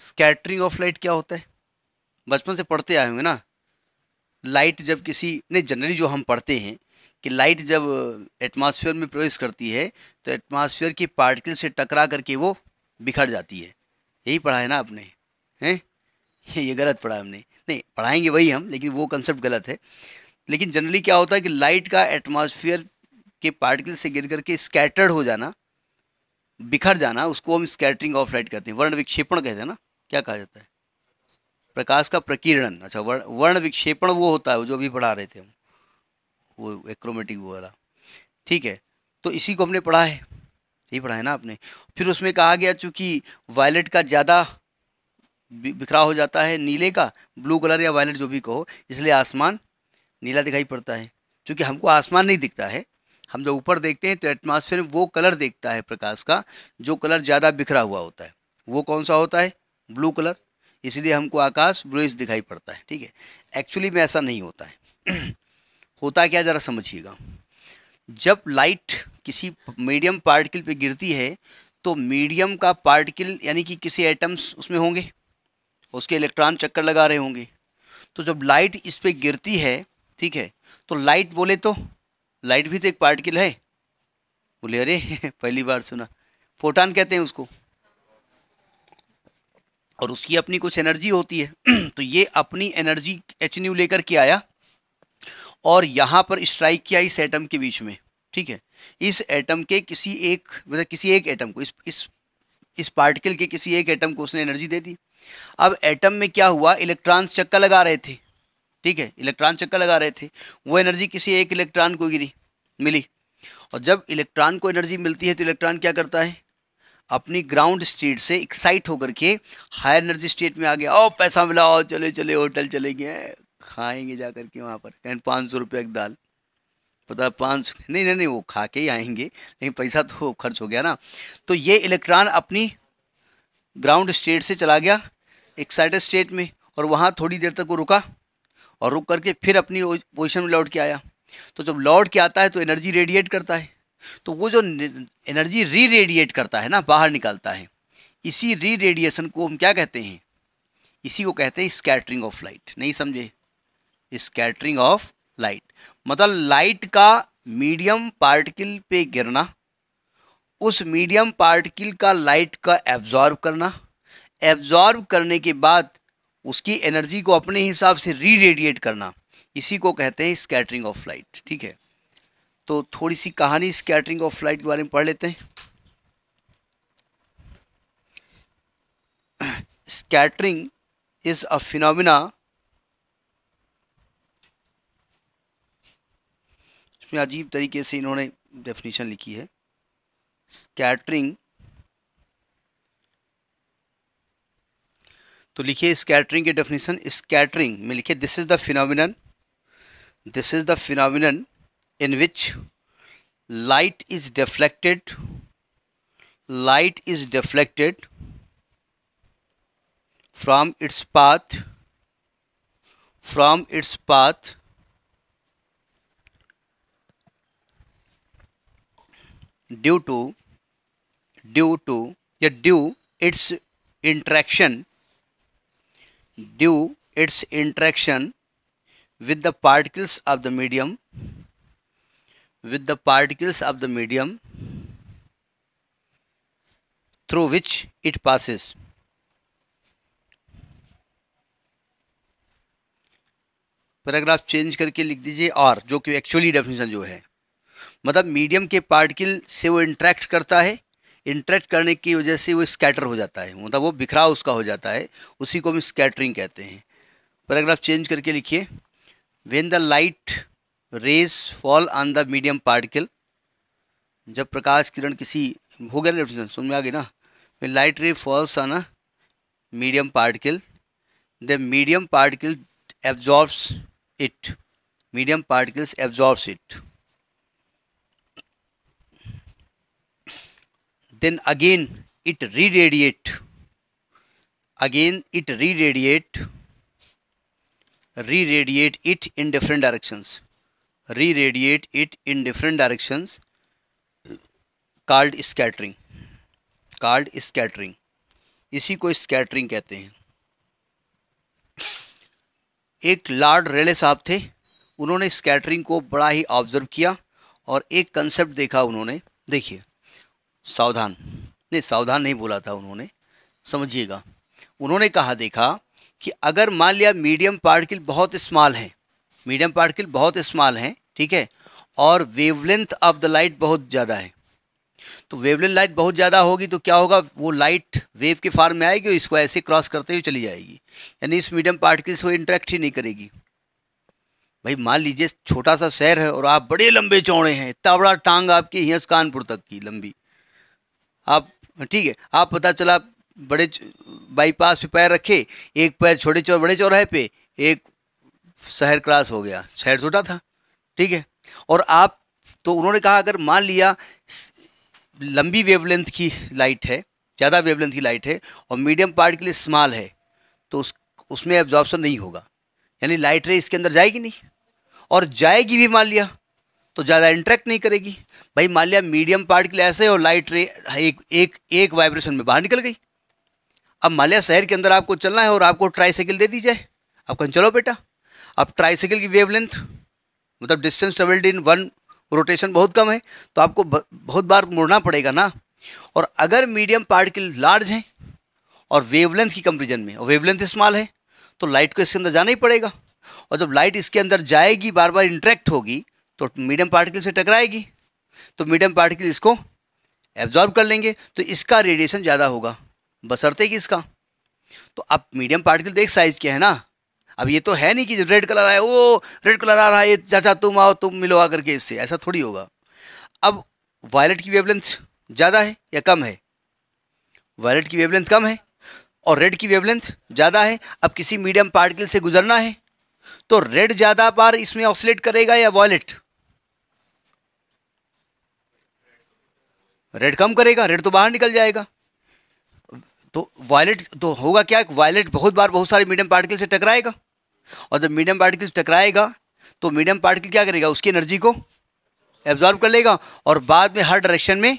S1: स्कैटरिंग ऑफ लाइट क्या होता है बचपन से पढ़ते आए होंगे ना लाइट जब किसी नहीं जनरली जो हम पढ़ते हैं कि लाइट जब एटमॉस्फेयर में प्रवेश करती है तो एटमॉस्फेयर की पार्टिकल से टकरा करके वो बिखर जाती है यही पढ़ा है ना आपने हैं ये गलत पढ़ा हमने नहीं पढ़ाएंगे वही हम लेकिन वो कंसेप्ट गलत है लेकिन जनरली क्या होता है कि लाइट का एटमॉस्फेयर के पार्टिकल से गिर करके स्कैटर्ड हो जाना बिखर जाना उसको हम स्कैटरिंग ऑफ लाइट कहते हैं वर्ण विक्षेपण कहते हैं ना क्या कहा जाता है प्रकाश का प्रकीर्णन अच्छा वर्ण विक्षेपण वो होता है जो अभी पढ़ा रहे थे हम वो एक्रोमेटिक वो वाला ठीक है तो इसी को हमने पढ़ा है यही पढ़ा है ना आपने फिर उसमें कहा गया चूँकि वायलेट का ज़्यादा बिखरा हो जाता है नीले का ब्लू कलर या वायलेट जो भी कहो इसलिए आसमान नीला दिखाई पड़ता है क्योंकि हमको आसमान नहीं दिखता है हम जब ऊपर देखते हैं तो एटमॉस्फेयर में वो कलर देखता है प्रकाश का जो कलर ज़्यादा बिखरा हुआ होता है वो कौन सा होता है ब्लू कलर इसलिए हमको आकाश ब्लूइश दिखाई पड़ता है ठीक है एक्चुअली में ऐसा नहीं होता है होता क्या ज़रा समझिएगा जब लाइट किसी मीडियम पार्टिकल पे गिरती है तो मीडियम का पार्टिकल यानी कि किसी एटम्स उसमें होंगे उसके इलेक्ट्रॉन चक्कर लगा रहे होंगे तो जब लाइट इस पर गिरती है ठीक है तो लाइट बोले तो लाइट भी तो एक पार्टिकल है बोले अरे पहली बार सुना फोटान कहते हैं उसको और उसकी अपनी कुछ एनर्जी होती है तो ये अपनी एनर्जी एच न्यू लेकर के आया और यहाँ पर स्ट्राइक किया इस एटम के बीच में ठीक है इस एटम के किसी एक मतलब किसी एक एटम को इस इस इस पार्टिकल के किसी एक एटम को उसने एनर्जी दे दी अब एटम में क्या हुआ इलेक्ट्रॉन्स चक्कर लगा रहे थे ठीक है इलेक्ट्रॉन चक्कर लगा रहे थे वो एनर्जी किसी एक इलेक्ट्रॉन को गिरी मिली और जब इलेक्ट्रॉन को एनर्जी मिलती है तो इलेक्ट्रॉन क्या करता है अपनी ग्राउंड स्टेट से एक्साइट होकर के हायर एनर्जी स्टेट में आ गया ओ पैसा मिला ओ चले चले होटल चले गए खाएंगे जा करके के वहाँ पर कहें पाँच सौ रुपये एक दाल पता पाँच सौ नहीं नहीं नहीं वो खा के ही आएंगे लेकिन पैसा तो खर्च हो गया ना तो ये इलेक्ट्रॉन अपनी ग्राउंड स्टेट से चला गया एक्साइटेड स्टेट में और वहाँ थोड़ी देर तक वो रुका और रुक करके फिर अपनी पोजिशन में लौट के आया तो जब लौट के आता है तो एनर्जी रेडिएट करता है तो वो जो एनर्जी री रेडिएट करता है ना बाहर निकालता है इसी री रेडिएशन को हम क्या कहते हैं इसी को कहते हैं स्कैटरिंग ऑफ लाइट नहीं समझे स्कैटरिंग ऑफ लाइट मतलब लाइट का मीडियम पार्टिकल पे गिरना उस मीडियम पार्टिकल का लाइट का एब्जॉर्ब करना एब्जॉर्ब करने के बाद उसकी एनर्जी को अपने हिसाब से री रेडिएट करना इसी को कहते हैं स्कैटरिंग ऑफ लाइट ठीक है तो थोड़ी सी कहानी स्कैटरिंग ऑफ लाइट के बारे में पढ़ लेते हैं स्कैटरिंग इज अ फिनोमिना उसमें अजीब तरीके से इन्होंने डेफिनेशन लिखी है स्कैटरिंग तो लिखिए स्कैटरिंग के डेफिनेशन स्कैटरिंग में लिखिए this is the phenomenon this is the phenomenon in which light is deflected light is deflected from its path from its path due to due to या due its interaction due its interaction with the particles of the medium with the particles of the medium through which it passes paragraph change करके लिख दीजिए और जो कि एक्चुअली डेफिनेशन जो है मतलब मीडियम के पार्टिकल से वो इंट्रैक्ट करता है इंट्रैक्ट करने की वजह से वो स्कैटर हो जाता है मतलब वो बिखराव उसका हो जाता है उसी को हम स्कैटरिंग कहते हैं पैराग्राफ चेंज करके लिखिए when the light rays fall on the medium particle जब प्रकाश किरण किसी हो गया ना सुन में आ गई ना light ray falls on a medium particle the medium particle absorbs it medium particles absorbs it then again it re-radiate again it re-radiate re-radiate it in different directions re-radiate it in different directions called scattering called scattering इसी को स्कैटरिंग कहते हैं एक लॉर्ड रेले साहब थे उन्होंने स्कैटरिंग को बड़ा ही ऑब्जर्व किया और एक कंसेप्ट देखा उन्होंने देखिए सावधान नहीं सावधान नहीं बोला था उन्होंने समझिएगा उन्होंने कहा देखा कि अगर मान लिया मीडियम पार्टिकल बहुत स्मॉल हैं मीडियम पार्टिकल बहुत स्मॉल हैं ठीक है और वेवलेंथ ऑफ द लाइट बहुत ज़्यादा है तो वेवलेंथ लाइट बहुत ज़्यादा होगी तो क्या होगा वो लाइट वेव के फार्म में आएगी और इसको ऐसे क्रॉस करते हुए चली जाएगी यानी इस मीडियम पार्टिकल से वो इंटरेक्ट ही नहीं करेगी भाई मान लीजिए छोटा सा शहर है और आप बड़े लंबे चौड़े हैं इतना बड़ा टांग आपकी हिंस कानपुर तक की लंबी आप ठीक है आप पता चला बड़े बाईपास पे पैर रखे एक पैर छोटे चौर बड़े चौराहे पे एक शहर क्रॉस हो गया शहर छोटा था ठीक है और आप तो उन्होंने कहा अगर मान लिया लंबी वेवलेंथ की लाइट है ज़्यादा वेवलेंथ की लाइट है और मीडियम पार्ट के लिए स्मॉल है तो उस उसमें एब्जॉर्बसन नहीं होगा यानी लाइट रे इसके अंदर जाएगी नहीं और जाएगी भी मान लिया तो ज़्यादा इंट्रैक्ट नहीं करेगी भाई मान लिया मीडियम पार्टिकल ऐसे और लाइट रे एक एक एक वाइब्रेशन में बाहर निकल गई अब मान लिया शहर के अंदर आपको चलना है और आपको ट्राईसाइकिल दे दी जाए आप कहें चलो बेटा अब ट्राईसाइकिल की वेवलेंथ मतलब distance travelled in one rotation बहुत कम है तो आपको बहुत बार मुड़ना पड़ेगा ना और अगर मीडियम पार्टिकल लार्ज हैं और वेवलेंथ की कंपेरिजन में और वेवलेंथ स्मॉल है तो लाइट को इसके अंदर जाना ही पड़ेगा और जब लाइट इसके अंदर जाएगी बार बार इंट्रैक्ट होगी तो मीडियम पार्टिकल से टकराएगी तो मीडियम पार्टिकल इसको एब्जॉर्ब कर लेंगे तो इसका रेडिएशन ज़्यादा होगा बसरते कि इसका तो अब मीडियम पार्टिकल तो एक साइज़ के है ना अब ये तो है नहीं कि रेड कलर आया वो रेड कलर आ रहा है ये चाचा तुम आओ तुम मिलो आ करके इससे ऐसा थोड़ी होगा अब वायलेट की वेवलेंथ ज़्यादा है या कम है वायलेट की वेवलेंथ कम है और रेड की वेवलेंथ ज़्यादा है अब किसी मीडियम पार्टिकल से गुजरना है तो रेड ज़्यादा बार इसमें ऑक्सीट करेगा या वॉयलेट रेड कम करेगा रेड तो बाहर निकल जाएगा तो वायलेट तो होगा क्या वायलेट बहुत बार बहुत सारे मीडियम पार्टिकल से टकराएगा और जब मीडियम पार्टिकल से टकराएगा तो मीडियम पार्टिकल क्या करेगा उसकी एनर्जी को एब्जॉर्ब कर लेगा और बाद में हर डायरेक्शन में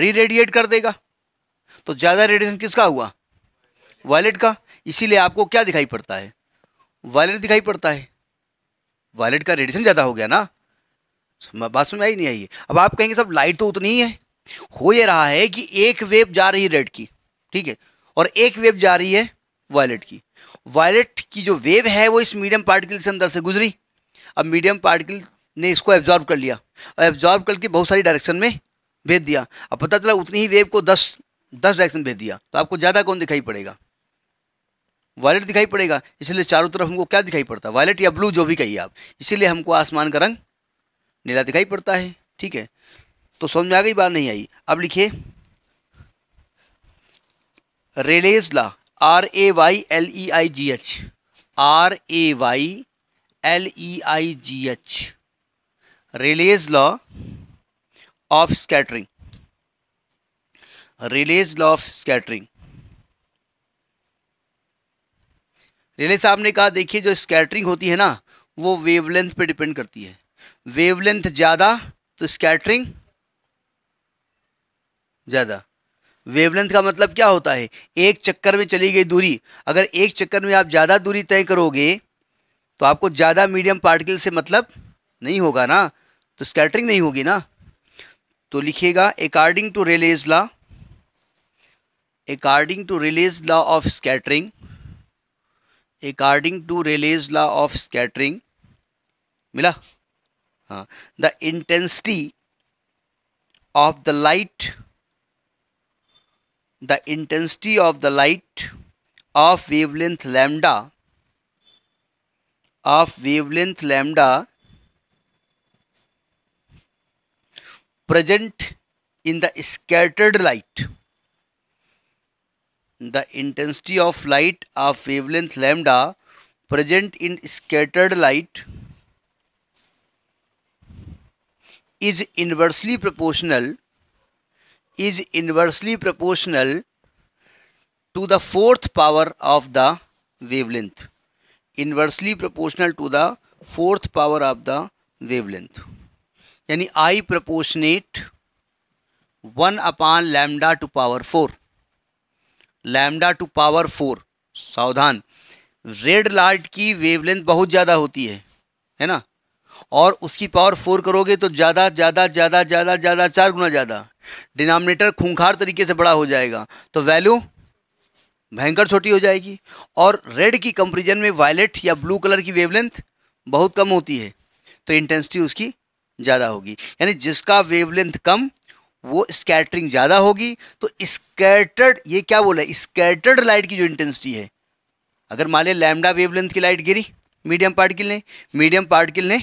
S1: री रेडिएट कर देगा तो ज़्यादा रेडिएशन किसका हुआ वायलेट का इसीलिए आपको क्या दिखाई पड़ता है वायलेट दिखाई पड़ता है वायलेट का रेडिएशन ज़्यादा हो गया ना बात समझ आई नहीं आई अब आप कहेंगे सब लाइट तो उतनी ही है हो ये रहा है कि एक वेव जा रही है रेड की ठीक है और एक वेव जा रही है वायलेट की वायलेट की जो वेव है वो इस मीडियम पार्टिकल से अंदर से गुजरी अब मीडियम पार्टिकल ने इसको एब्जॉर्ब कर लिया और एब्जॉर्ब करके बहुत सारी डायरेक्शन में भेज दिया अब पता चला उतनी ही वेव को दस दस डायरेक्शन भेज दिया तो आपको ज़्यादा कौन दिखाई पड़ेगा वायलेट दिखाई पड़ेगा इसलिए चारों तरफ हमको क्या दिखाई पड़ता है वायलेट या ब्लू जो भी कहिए आप इसीलिए हमको आसमान का रंग नीला दिखाई पड़ता है ठीक है तो समझ में आ गई बात नहीं आई अब लिखिए Rayleigh's law R A Y L E I G H R A Y L E I G H Rayleigh's law of scattering Rayleigh's law of scattering Rayleigh साहब ने कहा देखिए जो स्कैटरिंग होती है ना वो वेवलेंथ पे डिपेंड करती है वेवलेंथ ज़्यादा तो स्कैटरिंग ज़्यादा वेवलेंथ का मतलब क्या होता है एक चक्कर में चली गई दूरी अगर एक चक्कर में आप ज़्यादा दूरी तय करोगे तो आपको ज़्यादा मीडियम पार्टिकल से मतलब नहीं होगा ना तो स्कैटरिंग नहीं होगी ना तो लिखिएगा according to Rayleigh's law according to Rayleigh's law of scattering according to Rayleigh's law of scattering मिला uh, the intensity of the light the intensity of the light of wavelength lambda of wavelength lambda present in the scattered light the intensity of light of wavelength lambda present in scattered light is inversely proportional is inversely proportional to the fourth power of the wavelength inversely proportional to the fourth power of the wavelength यानी I proportionate one upon lambda to power four lambda to power four सावधान रेड लाइट की वेवलेंथ बहुत ज़्यादा होती है है ना और उसकी पावर फोर करोगे तो ज़्यादा ज़्यादा ज़्यादा ज़्यादा ज़्यादा चार गुना ज़्यादा डिनामिनेटर खूंखार तरीके से बड़ा हो जाएगा तो वैल्यू भयंकर छोटी हो जाएगी और रेड की कंपेरिजन में वायलेट या ब्लू कलर की वेवलेंथ बहुत कम होती है तो इंटेंसिटी उसकी ज़्यादा होगी यानी जिसका वेवलेंथ कम वो स्कैटरिंग ज़्यादा होगी तो स्कैटर्ड ये क्या बोला स्कैटर्ड लाइट की जो इंटेंसिटी है अगर मान लिया लैमडा वेवलेंथ की लाइट गिरी मीडियम पार्टिकल ने मीडियम पार्टिकल ने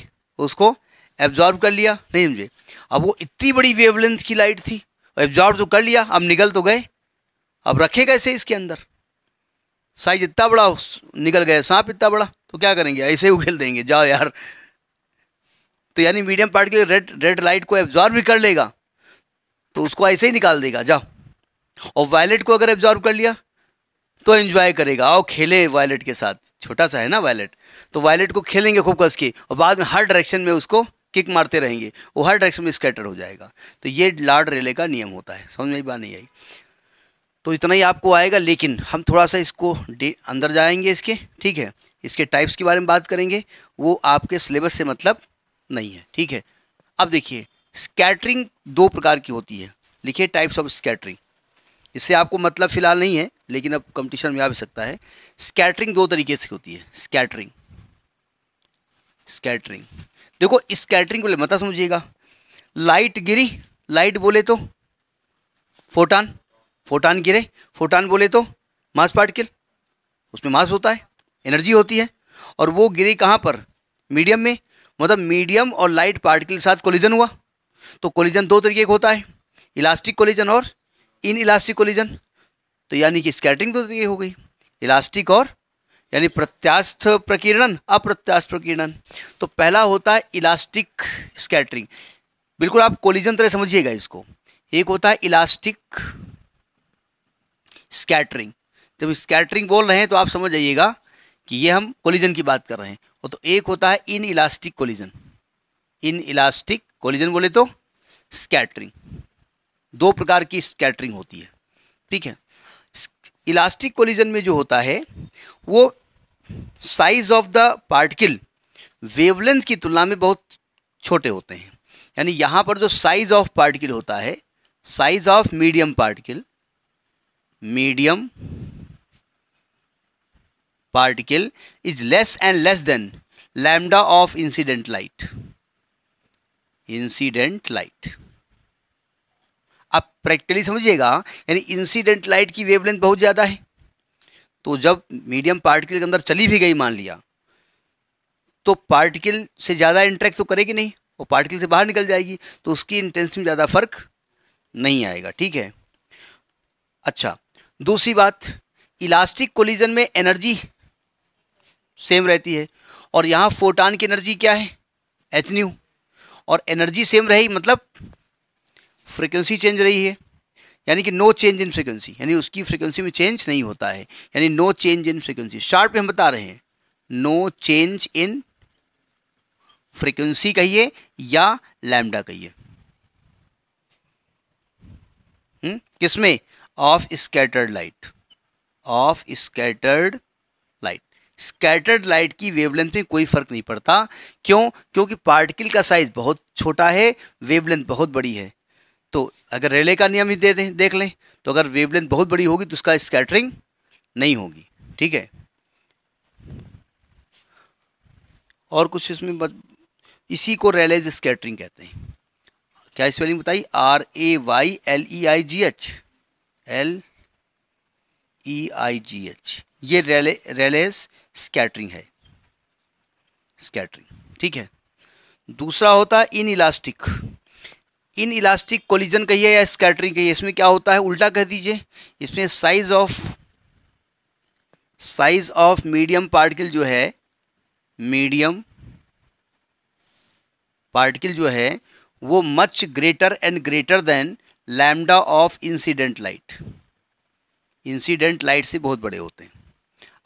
S1: उसको एब्जॉर्ब कर लिया नहीं समझे अब वो इतनी बड़ी वेवलेंथ की लाइट थी एब्जॉर्ब तो कर लिया अब निकल तो गए अब रखे कैसे इसके अंदर साइज इतना बड़ा निकल गया सांप इतना बड़ा तो क्या करेंगे ऐसे ही उखेल देंगे जाओ यार तो यानी मीडियम पार्ट के लिए रेड रेड लाइट को एब्जॉर्ब भी कर लेगा तो उसको ऐसे ही निकाल देगा जाओ और वायलेट को अगर एब्जॉर्ब कर लिया तो एंजॉय करेगा आओ खेले वायलेट के साथ छोटा सा है ना वायलेट तो वायलेट को खेलेंगे खूब कस के और बाद में हर डायरेक्शन में उसको किक मारते रहेंगे वो हर डायरेक्शन में स्कैटर हो जाएगा तो ये लार्ड रेले का नियम होता है समझ में बात नहीं आई तो इतना ही आपको आएगा लेकिन हम थोड़ा सा इसको अंदर जाएंगे इसके ठीक है इसके टाइप्स के बारे में बात करेंगे वो आपके सिलेबस से मतलब नहीं है ठीक है अब देखिए स्कैटरिंग दो प्रकार की होती है लिखिए टाइप्स ऑफ स्कैटरिंग इससे आपको मतलब फ़िलहाल नहीं है लेकिन अब कंपटीशन में आ भी सकता है स्कैटरिंग दो तरीके से होती है स्कैटरिंग स्कैटरिंग देखो स्कैटरिंग बोले मत समझिएगा लाइट गिरी लाइट बोले तो फोटान फोटान गिरे फोटान बोले तो मास पार्टिकल उसमें मास होता है एनर्जी होती है और वो गिरी कहाँ पर मीडियम में मतलब मीडियम और लाइट पार्टिकल के साथ कोलिजन हुआ तो कोलिजन दो तरीके का होता है इलास्टिक कोलिजन और इन इलास्टिक कोलिजन तो यानी कि स्कैटरिंग दो तरीके हो गई इलास्टिक और यानी प्रत्यास्थ प्रकीर्णन अप्रत्यास्थ प्रकीर्णन तो पहला होता है इलास्टिक स्कैटरिंग बिल्कुल आप कोलिजन तरह समझिएगा इसको एक होता है इलास्टिक स्कैटरिंग जब स्कैटरिंग बोल रहे हैं तो आप समझ जाइएगा कि ये हम कोलिजन की बात कर रहे हैं वो तो एक होता है inelastic collision inelastic collision बोले तो स्कैटरिंग दो प्रकार की स्कैटरिंग होती है ठीक है इलास्टिक कोलिजन में जो होता है वो size of the particle wavelength की तुलना में बहुत छोटे होते हैं यानी यहाँ पर जो साइज ऑफ पार्टिकल होता है size of medium particle medium particle is less and less than lambda of incident light incident light practically समझिएगा यानी इंसिडेंट लाइट की वेवलेंथ बहुत ज़्यादा है तो जब मीडियम पार्टिकल के अंदर चली भी गई मान लिया तो पार्टिकल से ज़्यादा इंट्रैक्ट तो करेगी नहीं वो पार्टिकल से बाहर निकल जाएगी तो उसकी इंटेंसिटी में ज़्यादा फ़र्क नहीं आएगा ठीक है अच्छा दूसरी बात इलास्टिक कोलिजन में एनर्जी सेम रहती है और यहाँ फोटान की एनर्जी क्या है एच न्यू और एनर्जी सेम रही मतलब फ्रिक्वेंसी चेंज रही है यानी कि नो चेंज इन फ्रीक्वेंसी यानी उसकी फ्रिक्वेंसी में चेंज नहीं होता है यानी no change in frequency short में हम बता रहे हैं नो चेंज इन फ्रीक्वेंसी कहिए या लैम्डा कहिए हम्म, किसमें of scattered light of scattered light scattered light की वेवलेंथ में कोई फर्क नहीं पड़ता क्यों क्योंकि पार्टिकल का साइज बहुत छोटा है वेवलेंथ बहुत बड़ी है तो अगर रेले का नियम ही दे दें देख लें तो अगर वेवलेंथ बहुत बड़ी होगी तो उसका स्कैटरिंग नहीं होगी ठीक है और कुछ इसमें बत, इसी को रेलेज स्कैटरिंग कहते हैं क्या स्पेलिंग बताई R A Y L E I G H L E I G H ये रेले रेलेज स्कैटरिंग है स्कैटरिंग ठीक है दूसरा होता है इलास्टिक इन इलास्टिक कोलिजन कहिए या स्कैटरिंग कहिए इसमें क्या होता है उल्टा कह दीजिए इसमें size of size of medium particle जो है मीडियम पार्टिकल जो है वो much greater and greater than lambda of incident light incident light से बहुत बड़े होते हैं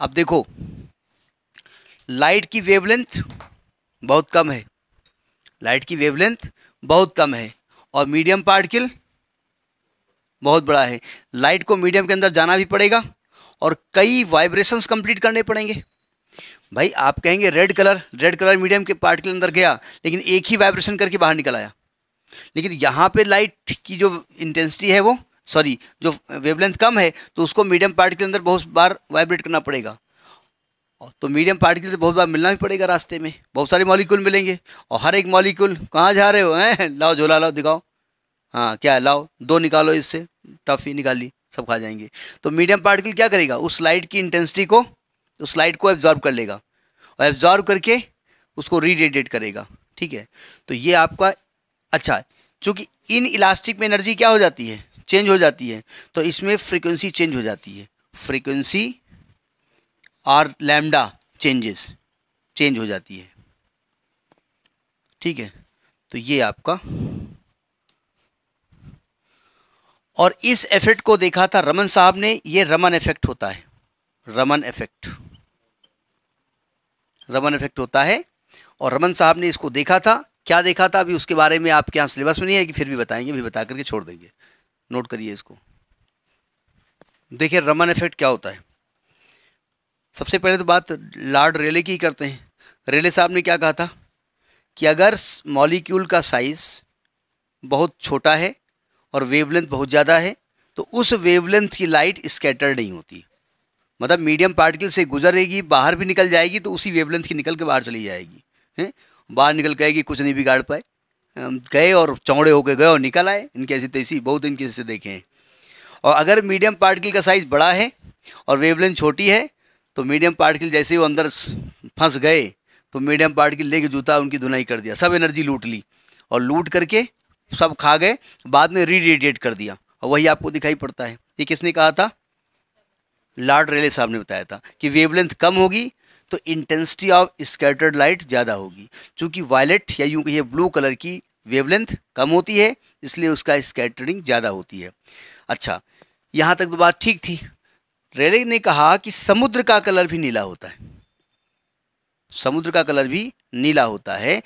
S1: अब देखो लाइट की वेवलेंथ बहुत कम है लाइट की वेवलेंथ बहुत कम है और मीडियम पार्टिकल बहुत बड़ा है लाइट को मीडियम के अंदर जाना भी पड़ेगा और कई वाइब्रेशंस कंप्लीट करने पड़ेंगे भाई आप कहेंगे red colour red colour medium के पार्टिकल अंदर गया लेकिन एक ही वाइब्रेशन करके बाहर निकल आया लेकिन यहाँ पे लाइट की जो इंटेंसिटी है वो सॉरी जो वेवलेंथ कम है तो उसको मीडियम पार्टिकल अंदर बहुत बार वाइब्रेट करना पड़ेगा तो मीडियम पार्टिकल से बहुत बार मिलना भी पड़ेगा रास्ते में बहुत सारे मॉलिक्यूल मिलेंगे और हर एक मॉलिक्यूल कहाँ जा रहे हो हैं लाओ झोला लाओ दिखाओ हाँ क्या है लाओ दो निकालो इससे टॉफ़ी निकाली सब खा जाएंगे तो मीडियम पार्टिकल क्या करेगा उस लाइट की इंटेंसिटी को उस लाइट को एब्जॉर्ब कर लेगा और एब्जॉर्ब करके उसको रीडेडेट करेगा ठीक है तो ये आपका अच्छा चूँकि इन इलास्टिक में एनर्जी क्या हो जाती है चेंज हो जाती है तो इसमें फ्रिक्वेंसी चेंज हो जाती है frequency or lambda changes change हो जाती है ठीक है तो ये आपका और इस इफेक्ट को देखा था रमन साहब ने ये रमन इफेक्ट होता है रमन इफेक्ट रमन इफेक्ट होता है और रमन साहब ने इसको देखा था क्या देखा था अभी उसके बारे में आपके यहाँ सिलेबस में नहीं है कि फिर भी बताएंगे भी बता करके छोड़ देंगे नोट करिए इसको देखिए रमन इफेक्ट क्या होता है सबसे पहले तो बात लार्ड रेले की करते हैं रेले साहब ने क्या कहा था कि अगर मॉलिक्यूल का साइज़ बहुत छोटा है और वेवलेंथ बहुत ज़्यादा है तो उस वेवलेंथ की लाइट स्कैटर्ड नहीं होती मतलब मीडियम पार्टिकल से गुजरेगी बाहर भी निकल जाएगी तो उसी वेवलेंथ की निकल के बाहर चली जाएगी हैं बाहर निकल के आएगी कुछ नहीं बिगाड़ पाए गए और चौड़े होके गए और निकल आए इनके ऐसी तैसी बहुत इनके से देखे हैं और अगर मीडियम पार्टिकल का साइज़ बड़ा है और वेवलेंथ छोटी है तो मीडियम पार्टिकल जैसे ही वो अंदर फंस गए तो मीडियम पार्टिकल लेके जूता उनकी धुनाई कर दिया सब एनर्जी लूट ली और लूट करके सब खा गए बाद में रीडिएट कर दिया और वही आपको दिखाई पड़ता है ये किसने कहा था लॉर्ड रेले साहब ने बताया था कि वेवलेंथ कम होगी तो इंटेंसिटी ऑफ स्कैटर्ड लाइट ज़्यादा होगी चूँकि वायलेट या यूँ कहिए ब्लू कलर की वेवलेंथ कम होती है इसलिए उसका स्कैटरिंग ज़्यादा होती है अच्छा यहाँ तक तो बात ठीक थी रेले ने कहा कि समुद्र का कलर भी नीला होता है समुद्र का कलर भी नीला होता है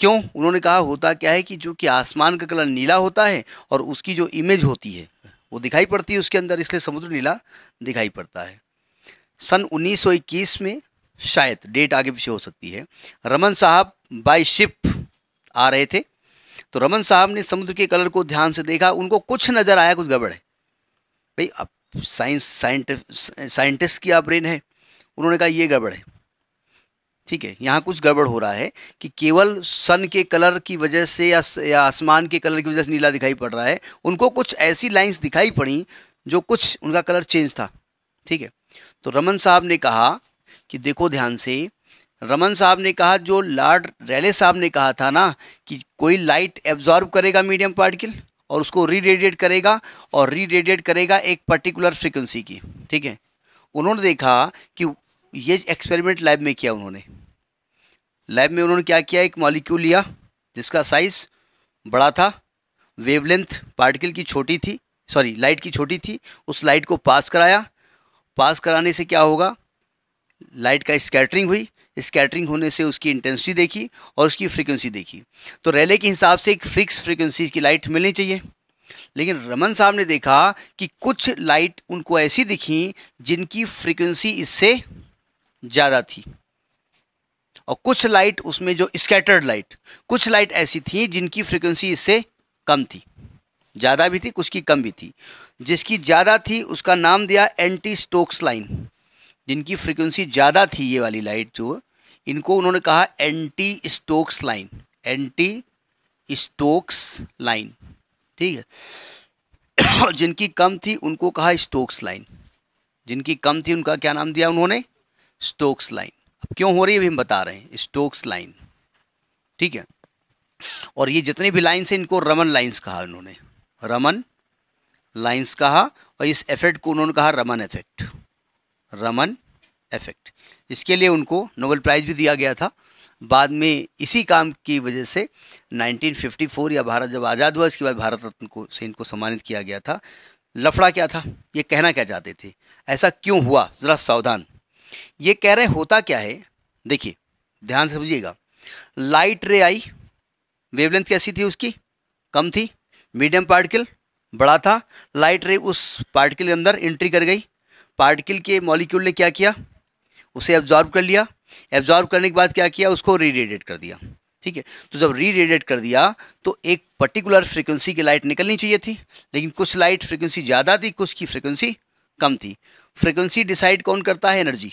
S1: क्यों उन्होंने कहा होता क्या है कि जो कि आसमान का कलर नीला होता है और उसकी जो इमेज होती है वो दिखाई पड़ती है उसके अंदर इसलिए समुद्र नीला दिखाई पड़ता है सन 1921 में शायद डेट आगे पीछे हो सकती है रमन साहब बाय शिप आ रहे थे तो रमन साहब ने समुद्र के कलर को ध्यान से देखा उनको कुछ नज़र आया कुछ गड़बड़ है भाई अब साइंस साइंटिस्ट की आप ब्रेन है उन्होंने कहा ये गड़बड़ है ठीक है यहाँ कुछ गड़बड़ हो रहा है कि केवल सन के कलर की वजह से या, या आसमान के कलर की वजह से नीला दिखाई पड़ रहा है उनको कुछ ऐसी लाइंस दिखाई पड़ी जो कुछ उनका कलर चेंज था ठीक है तो रमन साहब ने कहा कि देखो ध्यान से रमन साहब ने कहा जो लॉर्ड रैले साहब ने कहा था ना कि कोई लाइट एब्जॉर्ब करेगा मीडियम पार्टिकल और उसको री रेडिएट करेगा और री रेडिएट करेगा एक पर्टिकुलर फ्रिक्वेंसी की ठीक है उन्होंने देखा कि ये एक्सपेरिमेंट लैब में किया उन्होंने लैब में उन्होंने क्या किया एक मॉलिक्यूल लिया जिसका साइज़ बड़ा था वेवलेंथ पार्टिकल की छोटी थी सॉरी लाइट की छोटी थी उस लाइट को पास कराया पास कराने से क्या होगा लाइट का स्कैटरिंग हुई स्कैटरिंग होने से उसकी इंटेंसिटी देखी और उसकी फ्रीक्वेंसी देखी तो रेले के हिसाब से एक फिक्स फ्रीक्वेंसी की लाइट मिलनी चाहिए लेकिन रमन साहब ने देखा कि कुछ लाइट उनको ऐसी दिखी जिनकी फ्रीक्वेंसी इससे ज़्यादा थी और कुछ लाइट उसमें जो स्कैटर्ड लाइट कुछ लाइट ऐसी थी जिनकी फ्रीक्वेंसी इससे कम थी ज़्यादा भी थी कुछ की कम भी थी जिसकी ज़्यादा थी उसका नाम दिया एंटी स्टोक्स लाइन जिनकी फ्रिक्वेंसी ज़्यादा थी ये वाली लाइट जो इनको उन्होंने कहा anti Stokes line anti Stokes line ठीक है और जिनकी कम थी उनको कहा स्टोक्स लाइन जिनकी कम थी उनका क्या नाम दिया उन्होंने स्टोक्स लाइन अब क्यों हो रही है अभी हम बता रहे हैं स्टोक्स लाइन ठीक है और ये जितने भी लाइन्स हैं इनको रमन लाइन्स कहा उन्होंने रमन लाइन्स कहा और इस इफेक्ट को उन्होंने कहा रमन इफेक्ट रमन इफेक्ट इसके लिए उनको नोबेल प्राइज़ भी दिया गया था बाद में इसी काम की वजह से 1954 या भारत जब आज़ाद हुआ इसके बाद भारत रत्न को से इनको सम्मानित किया गया था लफड़ा क्या था ये कहना क्या चाहते थे ऐसा क्यों हुआ ज़रा सावधान ये कह रहे होता क्या है देखिए ध्यान से समझिएगा लाइट रे आई वेवलेंथ कैसी थी उसकी कम थी मीडियम पार्टिकल बड़ा था लाइट रे उस पार्टिकल के अंदर एंट्री कर गई पार्टिकल के मॉलिक्यूल ने क्या किया उसे एब्जॉर्ब कर लिया एब्जॉर्ब करने के बाद क्या किया उसको रीरेडिएट कर दिया ठीक है तो जब रीरेडिएट कर दिया तो एक पर्टिकुलर फ्रीक्वेंसी की लाइट निकलनी चाहिए थी लेकिन कुछ लाइट फ्रीक्वेंसी ज़्यादा थी कुछ की फ्रीक्वेंसी कम थी फ्रीक्वेंसी डिसाइड कौन करता है एनर्जी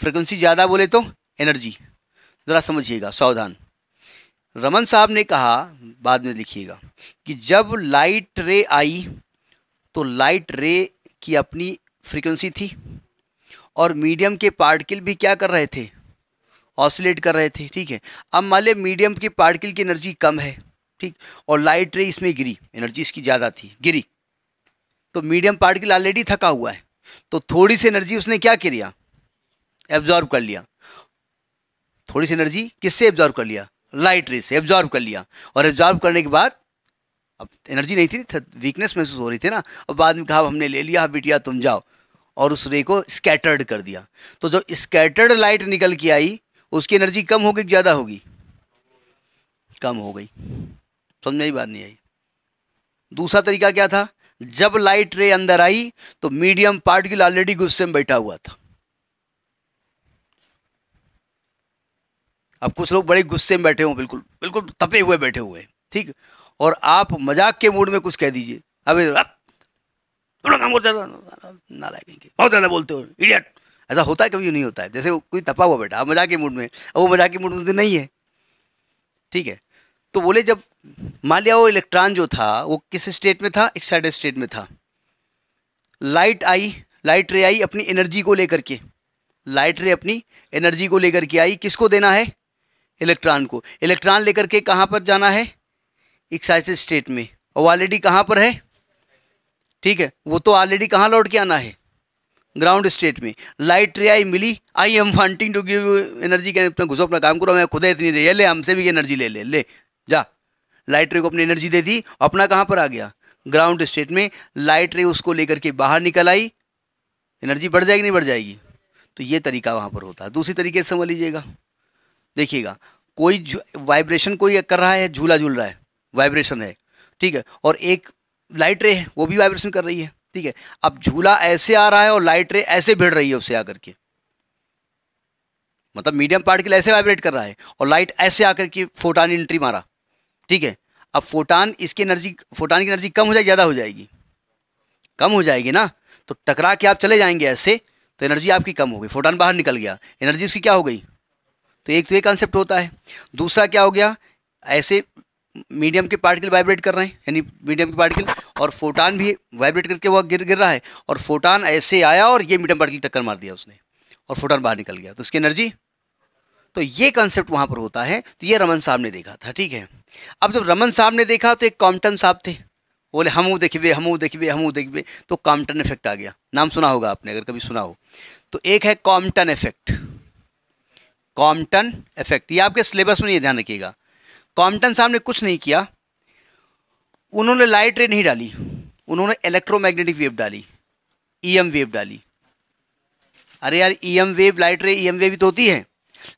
S1: फ्रीक्वेंसी ज़्यादा बोले तो एनर्जी ज़रा समझिएगा सावधान रमन साहब ने कहा बाद में लिखिएगा कि जब लाइट रे आई तो लाइट रे की अपनी फ्रीक्वेंसी थी और मीडियम के पार्टिकल भी क्या कर रहे थे ऑसिलेट कर रहे थे ठीक है अब मान लें मीडियम के पार्टिकल की एनर्जी कम है ठीक और लाइट रे इसमें गिरी एनर्जी इसकी ज़्यादा थी गिरी तो मीडियम पार्टिकल ऑलरेडी थका हुआ है तो थोड़ी सी एनर्जी उसने क्या कर लिया एब्जॉर्ब कर लिया थोड़ी सी एनर्जी किससे एब्जॉर्ब कर लिया लाइट रे से एब्जॉर्व कर लिया और एब्जॉर्ब करने के बाद अब एनर्जी नहीं थी वीकनेस महसूस हो रही थी ना अब बाद में कहा हमने ले लिया बिटिया तुम जाओ और उस रे को स्कैटर्ड कर दिया तो जो स्कैटर्ड लाइट निकल के आई उसकी एनर्जी कम होगी कि ज़्यादा होगी कम हो गई समझ में बात नहीं आई दूसरा तरीका क्या था जब लाइट रे अंदर आई तो मीडियम पार्टिकल ऑलरेडी गुस्से में बैठा हुआ था अब कुछ लोग बड़े गुस्से में बैठे हुए बिल्कुल बिल्कुल तपे हुए बैठे हुए ठीक और आप मजाक के मूड में कुछ कह दीजिए अब बोलो काम करते ना लाएंगे बहुत ज़्यादा बोलते हो इडियट ऐसा होता है कभी नहीं होता है जैसे कोई तपा हुआ बेटा आप मजाक के मूड में अब वो मजाक के मूड में नहीं है ठीक है तो बोले जब मान लिया वो इलेक्ट्रॉन जो था वो किस स्टेट में था एक्साइटेड स्टेट में था लाइट आई लाइट रे आई अपनी एनर्जी को लेकर के लाइट रे अपनी एनर्जी को लेकर के आई किसको देना है इलेक्ट्रॉन को इलेक्ट्रॉन लेकर के कहाँ पर जाना है एक्साइटेड स्टेट में और ऑलरेडी कहाँ पर है ठीक है वो तो ऑलरेडी कहाँ लौट के आना है ग्राउंड स्टेट में लाइट रे आई मिली I am wanting to give energy के अपना घुसो अपना काम करो मैं खुदा इतनी दे ले हमसे भी एनर्जी ले ले ले जा लाइट रे को अपनी एनर्जी दे दी अपना कहाँ पर आ गया ग्राउंड स्टेट में लाइट रे उसको लेकर के बाहर निकल आई एनर्जी बढ़ जाएगी नहीं बढ़ जाएगी तो ये तरीका वहाँ पर होता है दूसरी तरीके से समझ लीजिएगा देखिएगा कोई वाइब्रेशन कोई कर रहा है झूला झूल रहा है वाइब्रेशन है ठीक है और एक लाइट रे है वो भी वाइब्रेशन कर रही है ठीक है अब झूला ऐसे आ रहा है और लाइट रे ऐसे भिड़ रही है उसे आकर के मतलब मीडियम पार्टिकल ऐसे वाइब्रेट कर रहा है और लाइट ऐसे आकर के फोटान एंट्री मारा ठीक है अब फोटान इसकी एनर्जी फोटान की एनर्जी कम हो जाएगी ज़्यादा हो जाएगी कम हो जाएगी ना तो टकरा के आप चले जाएंगे ऐसे तो एनर्जी आपकी कम हो गई फोटान बाहर निकल गया एनर्जी उसकी क्या हो गई तो एक तो ये कंसेप्ट होता है दूसरा क्या हो गया ऐसे मीडियम के पार्टिकल वाइब्रेट कर रहे हैं यानी मीडियम के पार्टिकल और फोटान भी वाइब्रेट करके वह गिर गिर रहा है और फोटान ऐसे आया और ये मीडियम पार्टिकल टक्कर मार दिया उसने और फोटान बाहर निकल गया तो उसकी एनर्जी तो ये कंसेप्ट वहाँ पर होता है तो ये रमन साहब ने देखा था ठीक है अब जब रमन साहब ने देखा तो एक कॉम्पटन साहब थे बोले हम देखिए हम देखिए हम देखिए तो कॉम्पटन इफेक्ट आ गया नाम सुना होगा आपने अगर कभी सुना हो तो एक है कॉम्पटन इफेक्ट कॉम्पटन इफेक्ट ये आपके सिलेबस में ये ध्यान रखिएगा कॉम्पटन साहब ने कुछ नहीं किया उन्होंने लाइट रे नहीं डाली उन्होंने इलेक्ट्रोमैग्नेटिक वेव डाली ईएम e वेव डाली अरे यार EM wave light ray EM wave भी तो होती है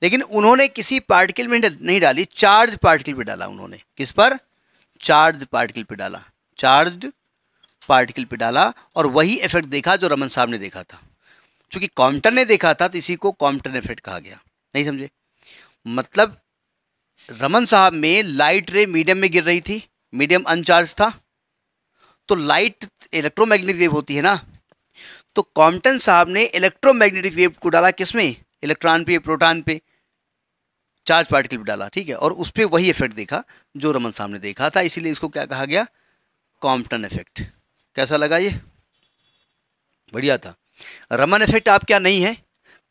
S1: लेकिन उन्होंने किसी पार्टिकल में नहीं डाली चार्ज पार्टिकल पे डाला उन्होंने किस पर चार्ज पार्टिकल पे डाला चार्ज पार्टिकल पे डाला और वही इफेक्ट देखा जो रमन साहब ने देखा था चूंकि कॉम्पटन ने देखा था तो इसी को कॉम्पटन इफेक्ट कहा गया नहीं समझे मतलब रमन साहब में लाइट रे मीडियम में गिर रही थी मीडियम अनचार्ज था तो लाइट इलेक्ट्रोमैग्नेटिक वेव होती है ना तो कॉम्पटन साहब ने इलेक्ट्रोमैग्नेटिक वेव को डाला किस में इलेक्ट्रॉन पे प्रोटॉन पे चार्ज पार्टिकल पर डाला ठीक है और उस पर वही इफेक्ट देखा जो रमन साहब ने देखा था इसीलिए इसको क्या कहा गया कॉम्पटन इफेक्ट कैसा लगा ये बढ़िया था रमन इफेक्ट आप क्या नहीं है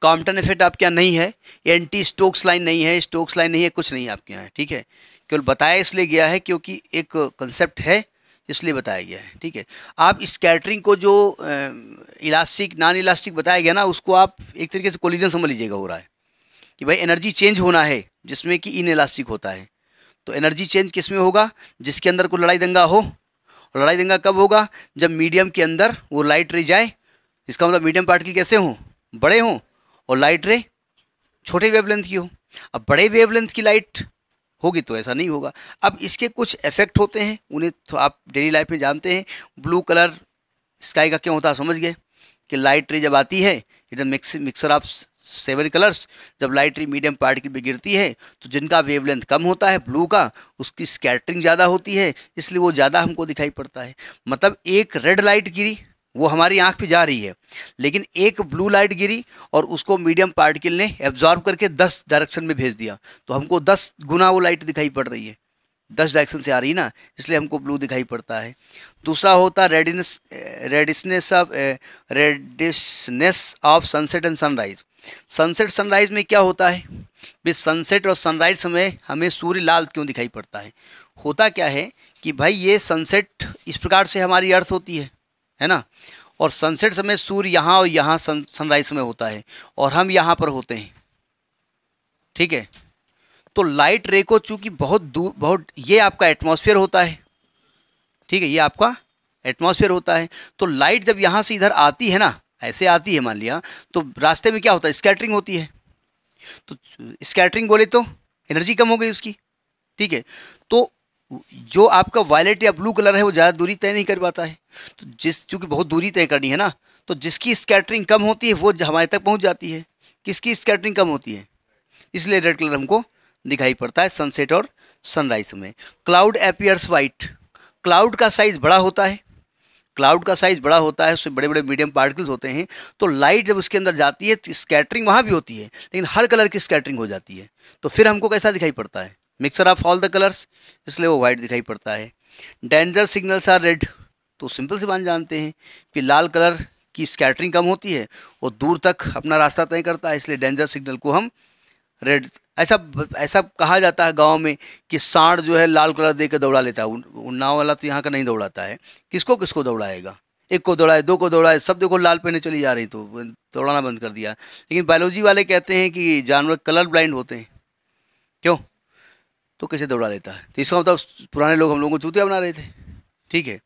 S1: कॉम्पटन इफेक्ट आपके यहाँ नहीं है एंटी स्टोक्स लाइन नहीं है स्टोक्स लाइन नहीं है कुछ नहीं आपके यहाँ ठीक है केवल बताया इसलिए गया है क्योंकि एक कंसेप्ट है इसलिए बताया गया है ठीक है आप स्कैटरिंग को जो इलास्टिक नॉन इलास्टिक बताया गया ना उसको आप एक तरीके से कोलिजन समझ लीजिएगा हो रहा है कि भाई एनर्जी चेंज होना है जिसमें कि इन इलास्टिक होता है तो एनर्जी चेंज किस में होगा जिसके अंदर कोई लड़ाई दंगा हो और लड़ाई दंगा कब होगा जब मीडियम के अंदर वो लाइट रे जाए इसका मतलब मीडियम पार्टिकल कैसे हों बड़े हों और लाइट रे छोटे वेवलेंथ की हो अब बड़े वेवलेंथ की लाइट होगी तो ऐसा नहीं होगा अब इसके कुछ इफेक्ट होते हैं उन्हें तो आप डेली लाइफ में जानते हैं ब्लू कलर स्काई का क्यों होता है समझ गए कि लाइट रे जब आती है इधर mix mixture of seven colours जब लाइट रे मीडियम पार्टिकल भी गिरती है तो जिनका वेवलेंथ कम होता है ब्लू का उसकी स्कैटरिंग ज़्यादा होती है इसलिए वो ज़्यादा हमको दिखाई पड़ता है मतलब एक रेड लाइट गिरी वो हमारी आंख पे जा रही है लेकिन एक ब्लू लाइट गिरी और उसको मीडियम पार्टिकल ने एब्जॉर्ब करके दस डायरेक्शन में भेज दिया तो हमको दस गुना वो लाइट दिखाई पड़ रही है दस डायरेक्शन से आ रही है ना इसलिए हमको ब्लू दिखाई पड़ता है दूसरा होता redness redness of redness of sunset and sunrise sunset sunrise में क्या होता है भी सनसेट और सनराइज समय हमें सूर्य लाल क्यों दिखाई पड़ता है होता क्या है कि भाई ये सनसेट इस प्रकार से हमारी अर्थ होती है है ना और सनसेट समय सूर्य यहाँ और यहाँ सन सनराइज समय होता है और हम यहाँ पर होते हैं ठीक है तो लाइट रे को चूंकि बहुत दूर बहुत ये आपका एटमॉस्फेयर होता है ठीक है ये आपका एटमॉस्फेयर होता है तो लाइट जब यहाँ से इधर आती है ना ऐसे आती है मान लिया तो रास्ते में क्या होता है स्कैटरिंग होती है तो स्कैटरिंग बोले तो एनर्जी कम हो गई उसकी ठीक है तो जो आपका वायलेट या ब्लू कलर है वो ज़्यादा दूरी तय नहीं कर पाता है तो जिस चूँकि बहुत दूरी तय करनी है ना तो जिसकी स्कैटरिंग कम होती है वो हमारे तक पहुँच जाती है किसकी स्कैटरिंग कम होती है इसलिए रेड कलर हमको दिखाई पड़ता है सनसेट और सनराइज में क्लाउड एपियर्स वाइट क्लाउड का साइज़ बड़ा होता है क्लाउड का साइज़ बड़ा होता है उसमें बड़े बड़े मीडियम पार्टिकल्स होते हैं तो लाइट जब उसके अंदर जाती है तो स्कैटरिंग वहाँ भी होती है लेकिन हर कलर की स्कैटरिंग हो जाती है तो फिर हमको कैसा दिखाई पड़ता है mixture of all the colours इसलिए वो वाइट दिखाई पड़ता है डेंजर सिग्नल्स आर रेड तो सिंपल सी बात जानते हैं कि लाल कलर की स्कैटरिंग कम होती है वो दूर तक अपना रास्ता तय करता है इसलिए डेंजर सिग्नल को हम रेड ऐसा ऐसा कहा जाता है गांव में कि सांड जो है लाल कलर दे कर दौड़ा लेता है उन्नाव वाला तो यहाँ का नहीं दौड़ाता है किसको किसको दौड़ाएगा एक को दौड़ाए दो को दौड़ाए सब देखो लाल पहने चली जा रही तो दौड़ाना बंद कर दिया लेकिन बायोलॉजी वाले कहते हैं कि जानवर कलर ब्लाइंड होते हैं क्यों तो कैसे दौड़ा देता है तो इसका मतलब पुराने लोग हम लोगों को चूतिया बना रहे थे ठीक है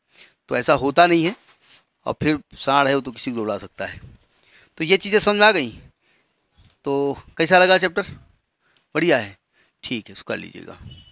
S1: तो ऐसा होता नहीं है और फिर साढ़ है वो तो किसी को दौड़ा सकता है तो ये चीज़ें समझ में आ गई तो कैसा लगा चैप्टर बढ़िया है ठीक है उसका लीजिएगा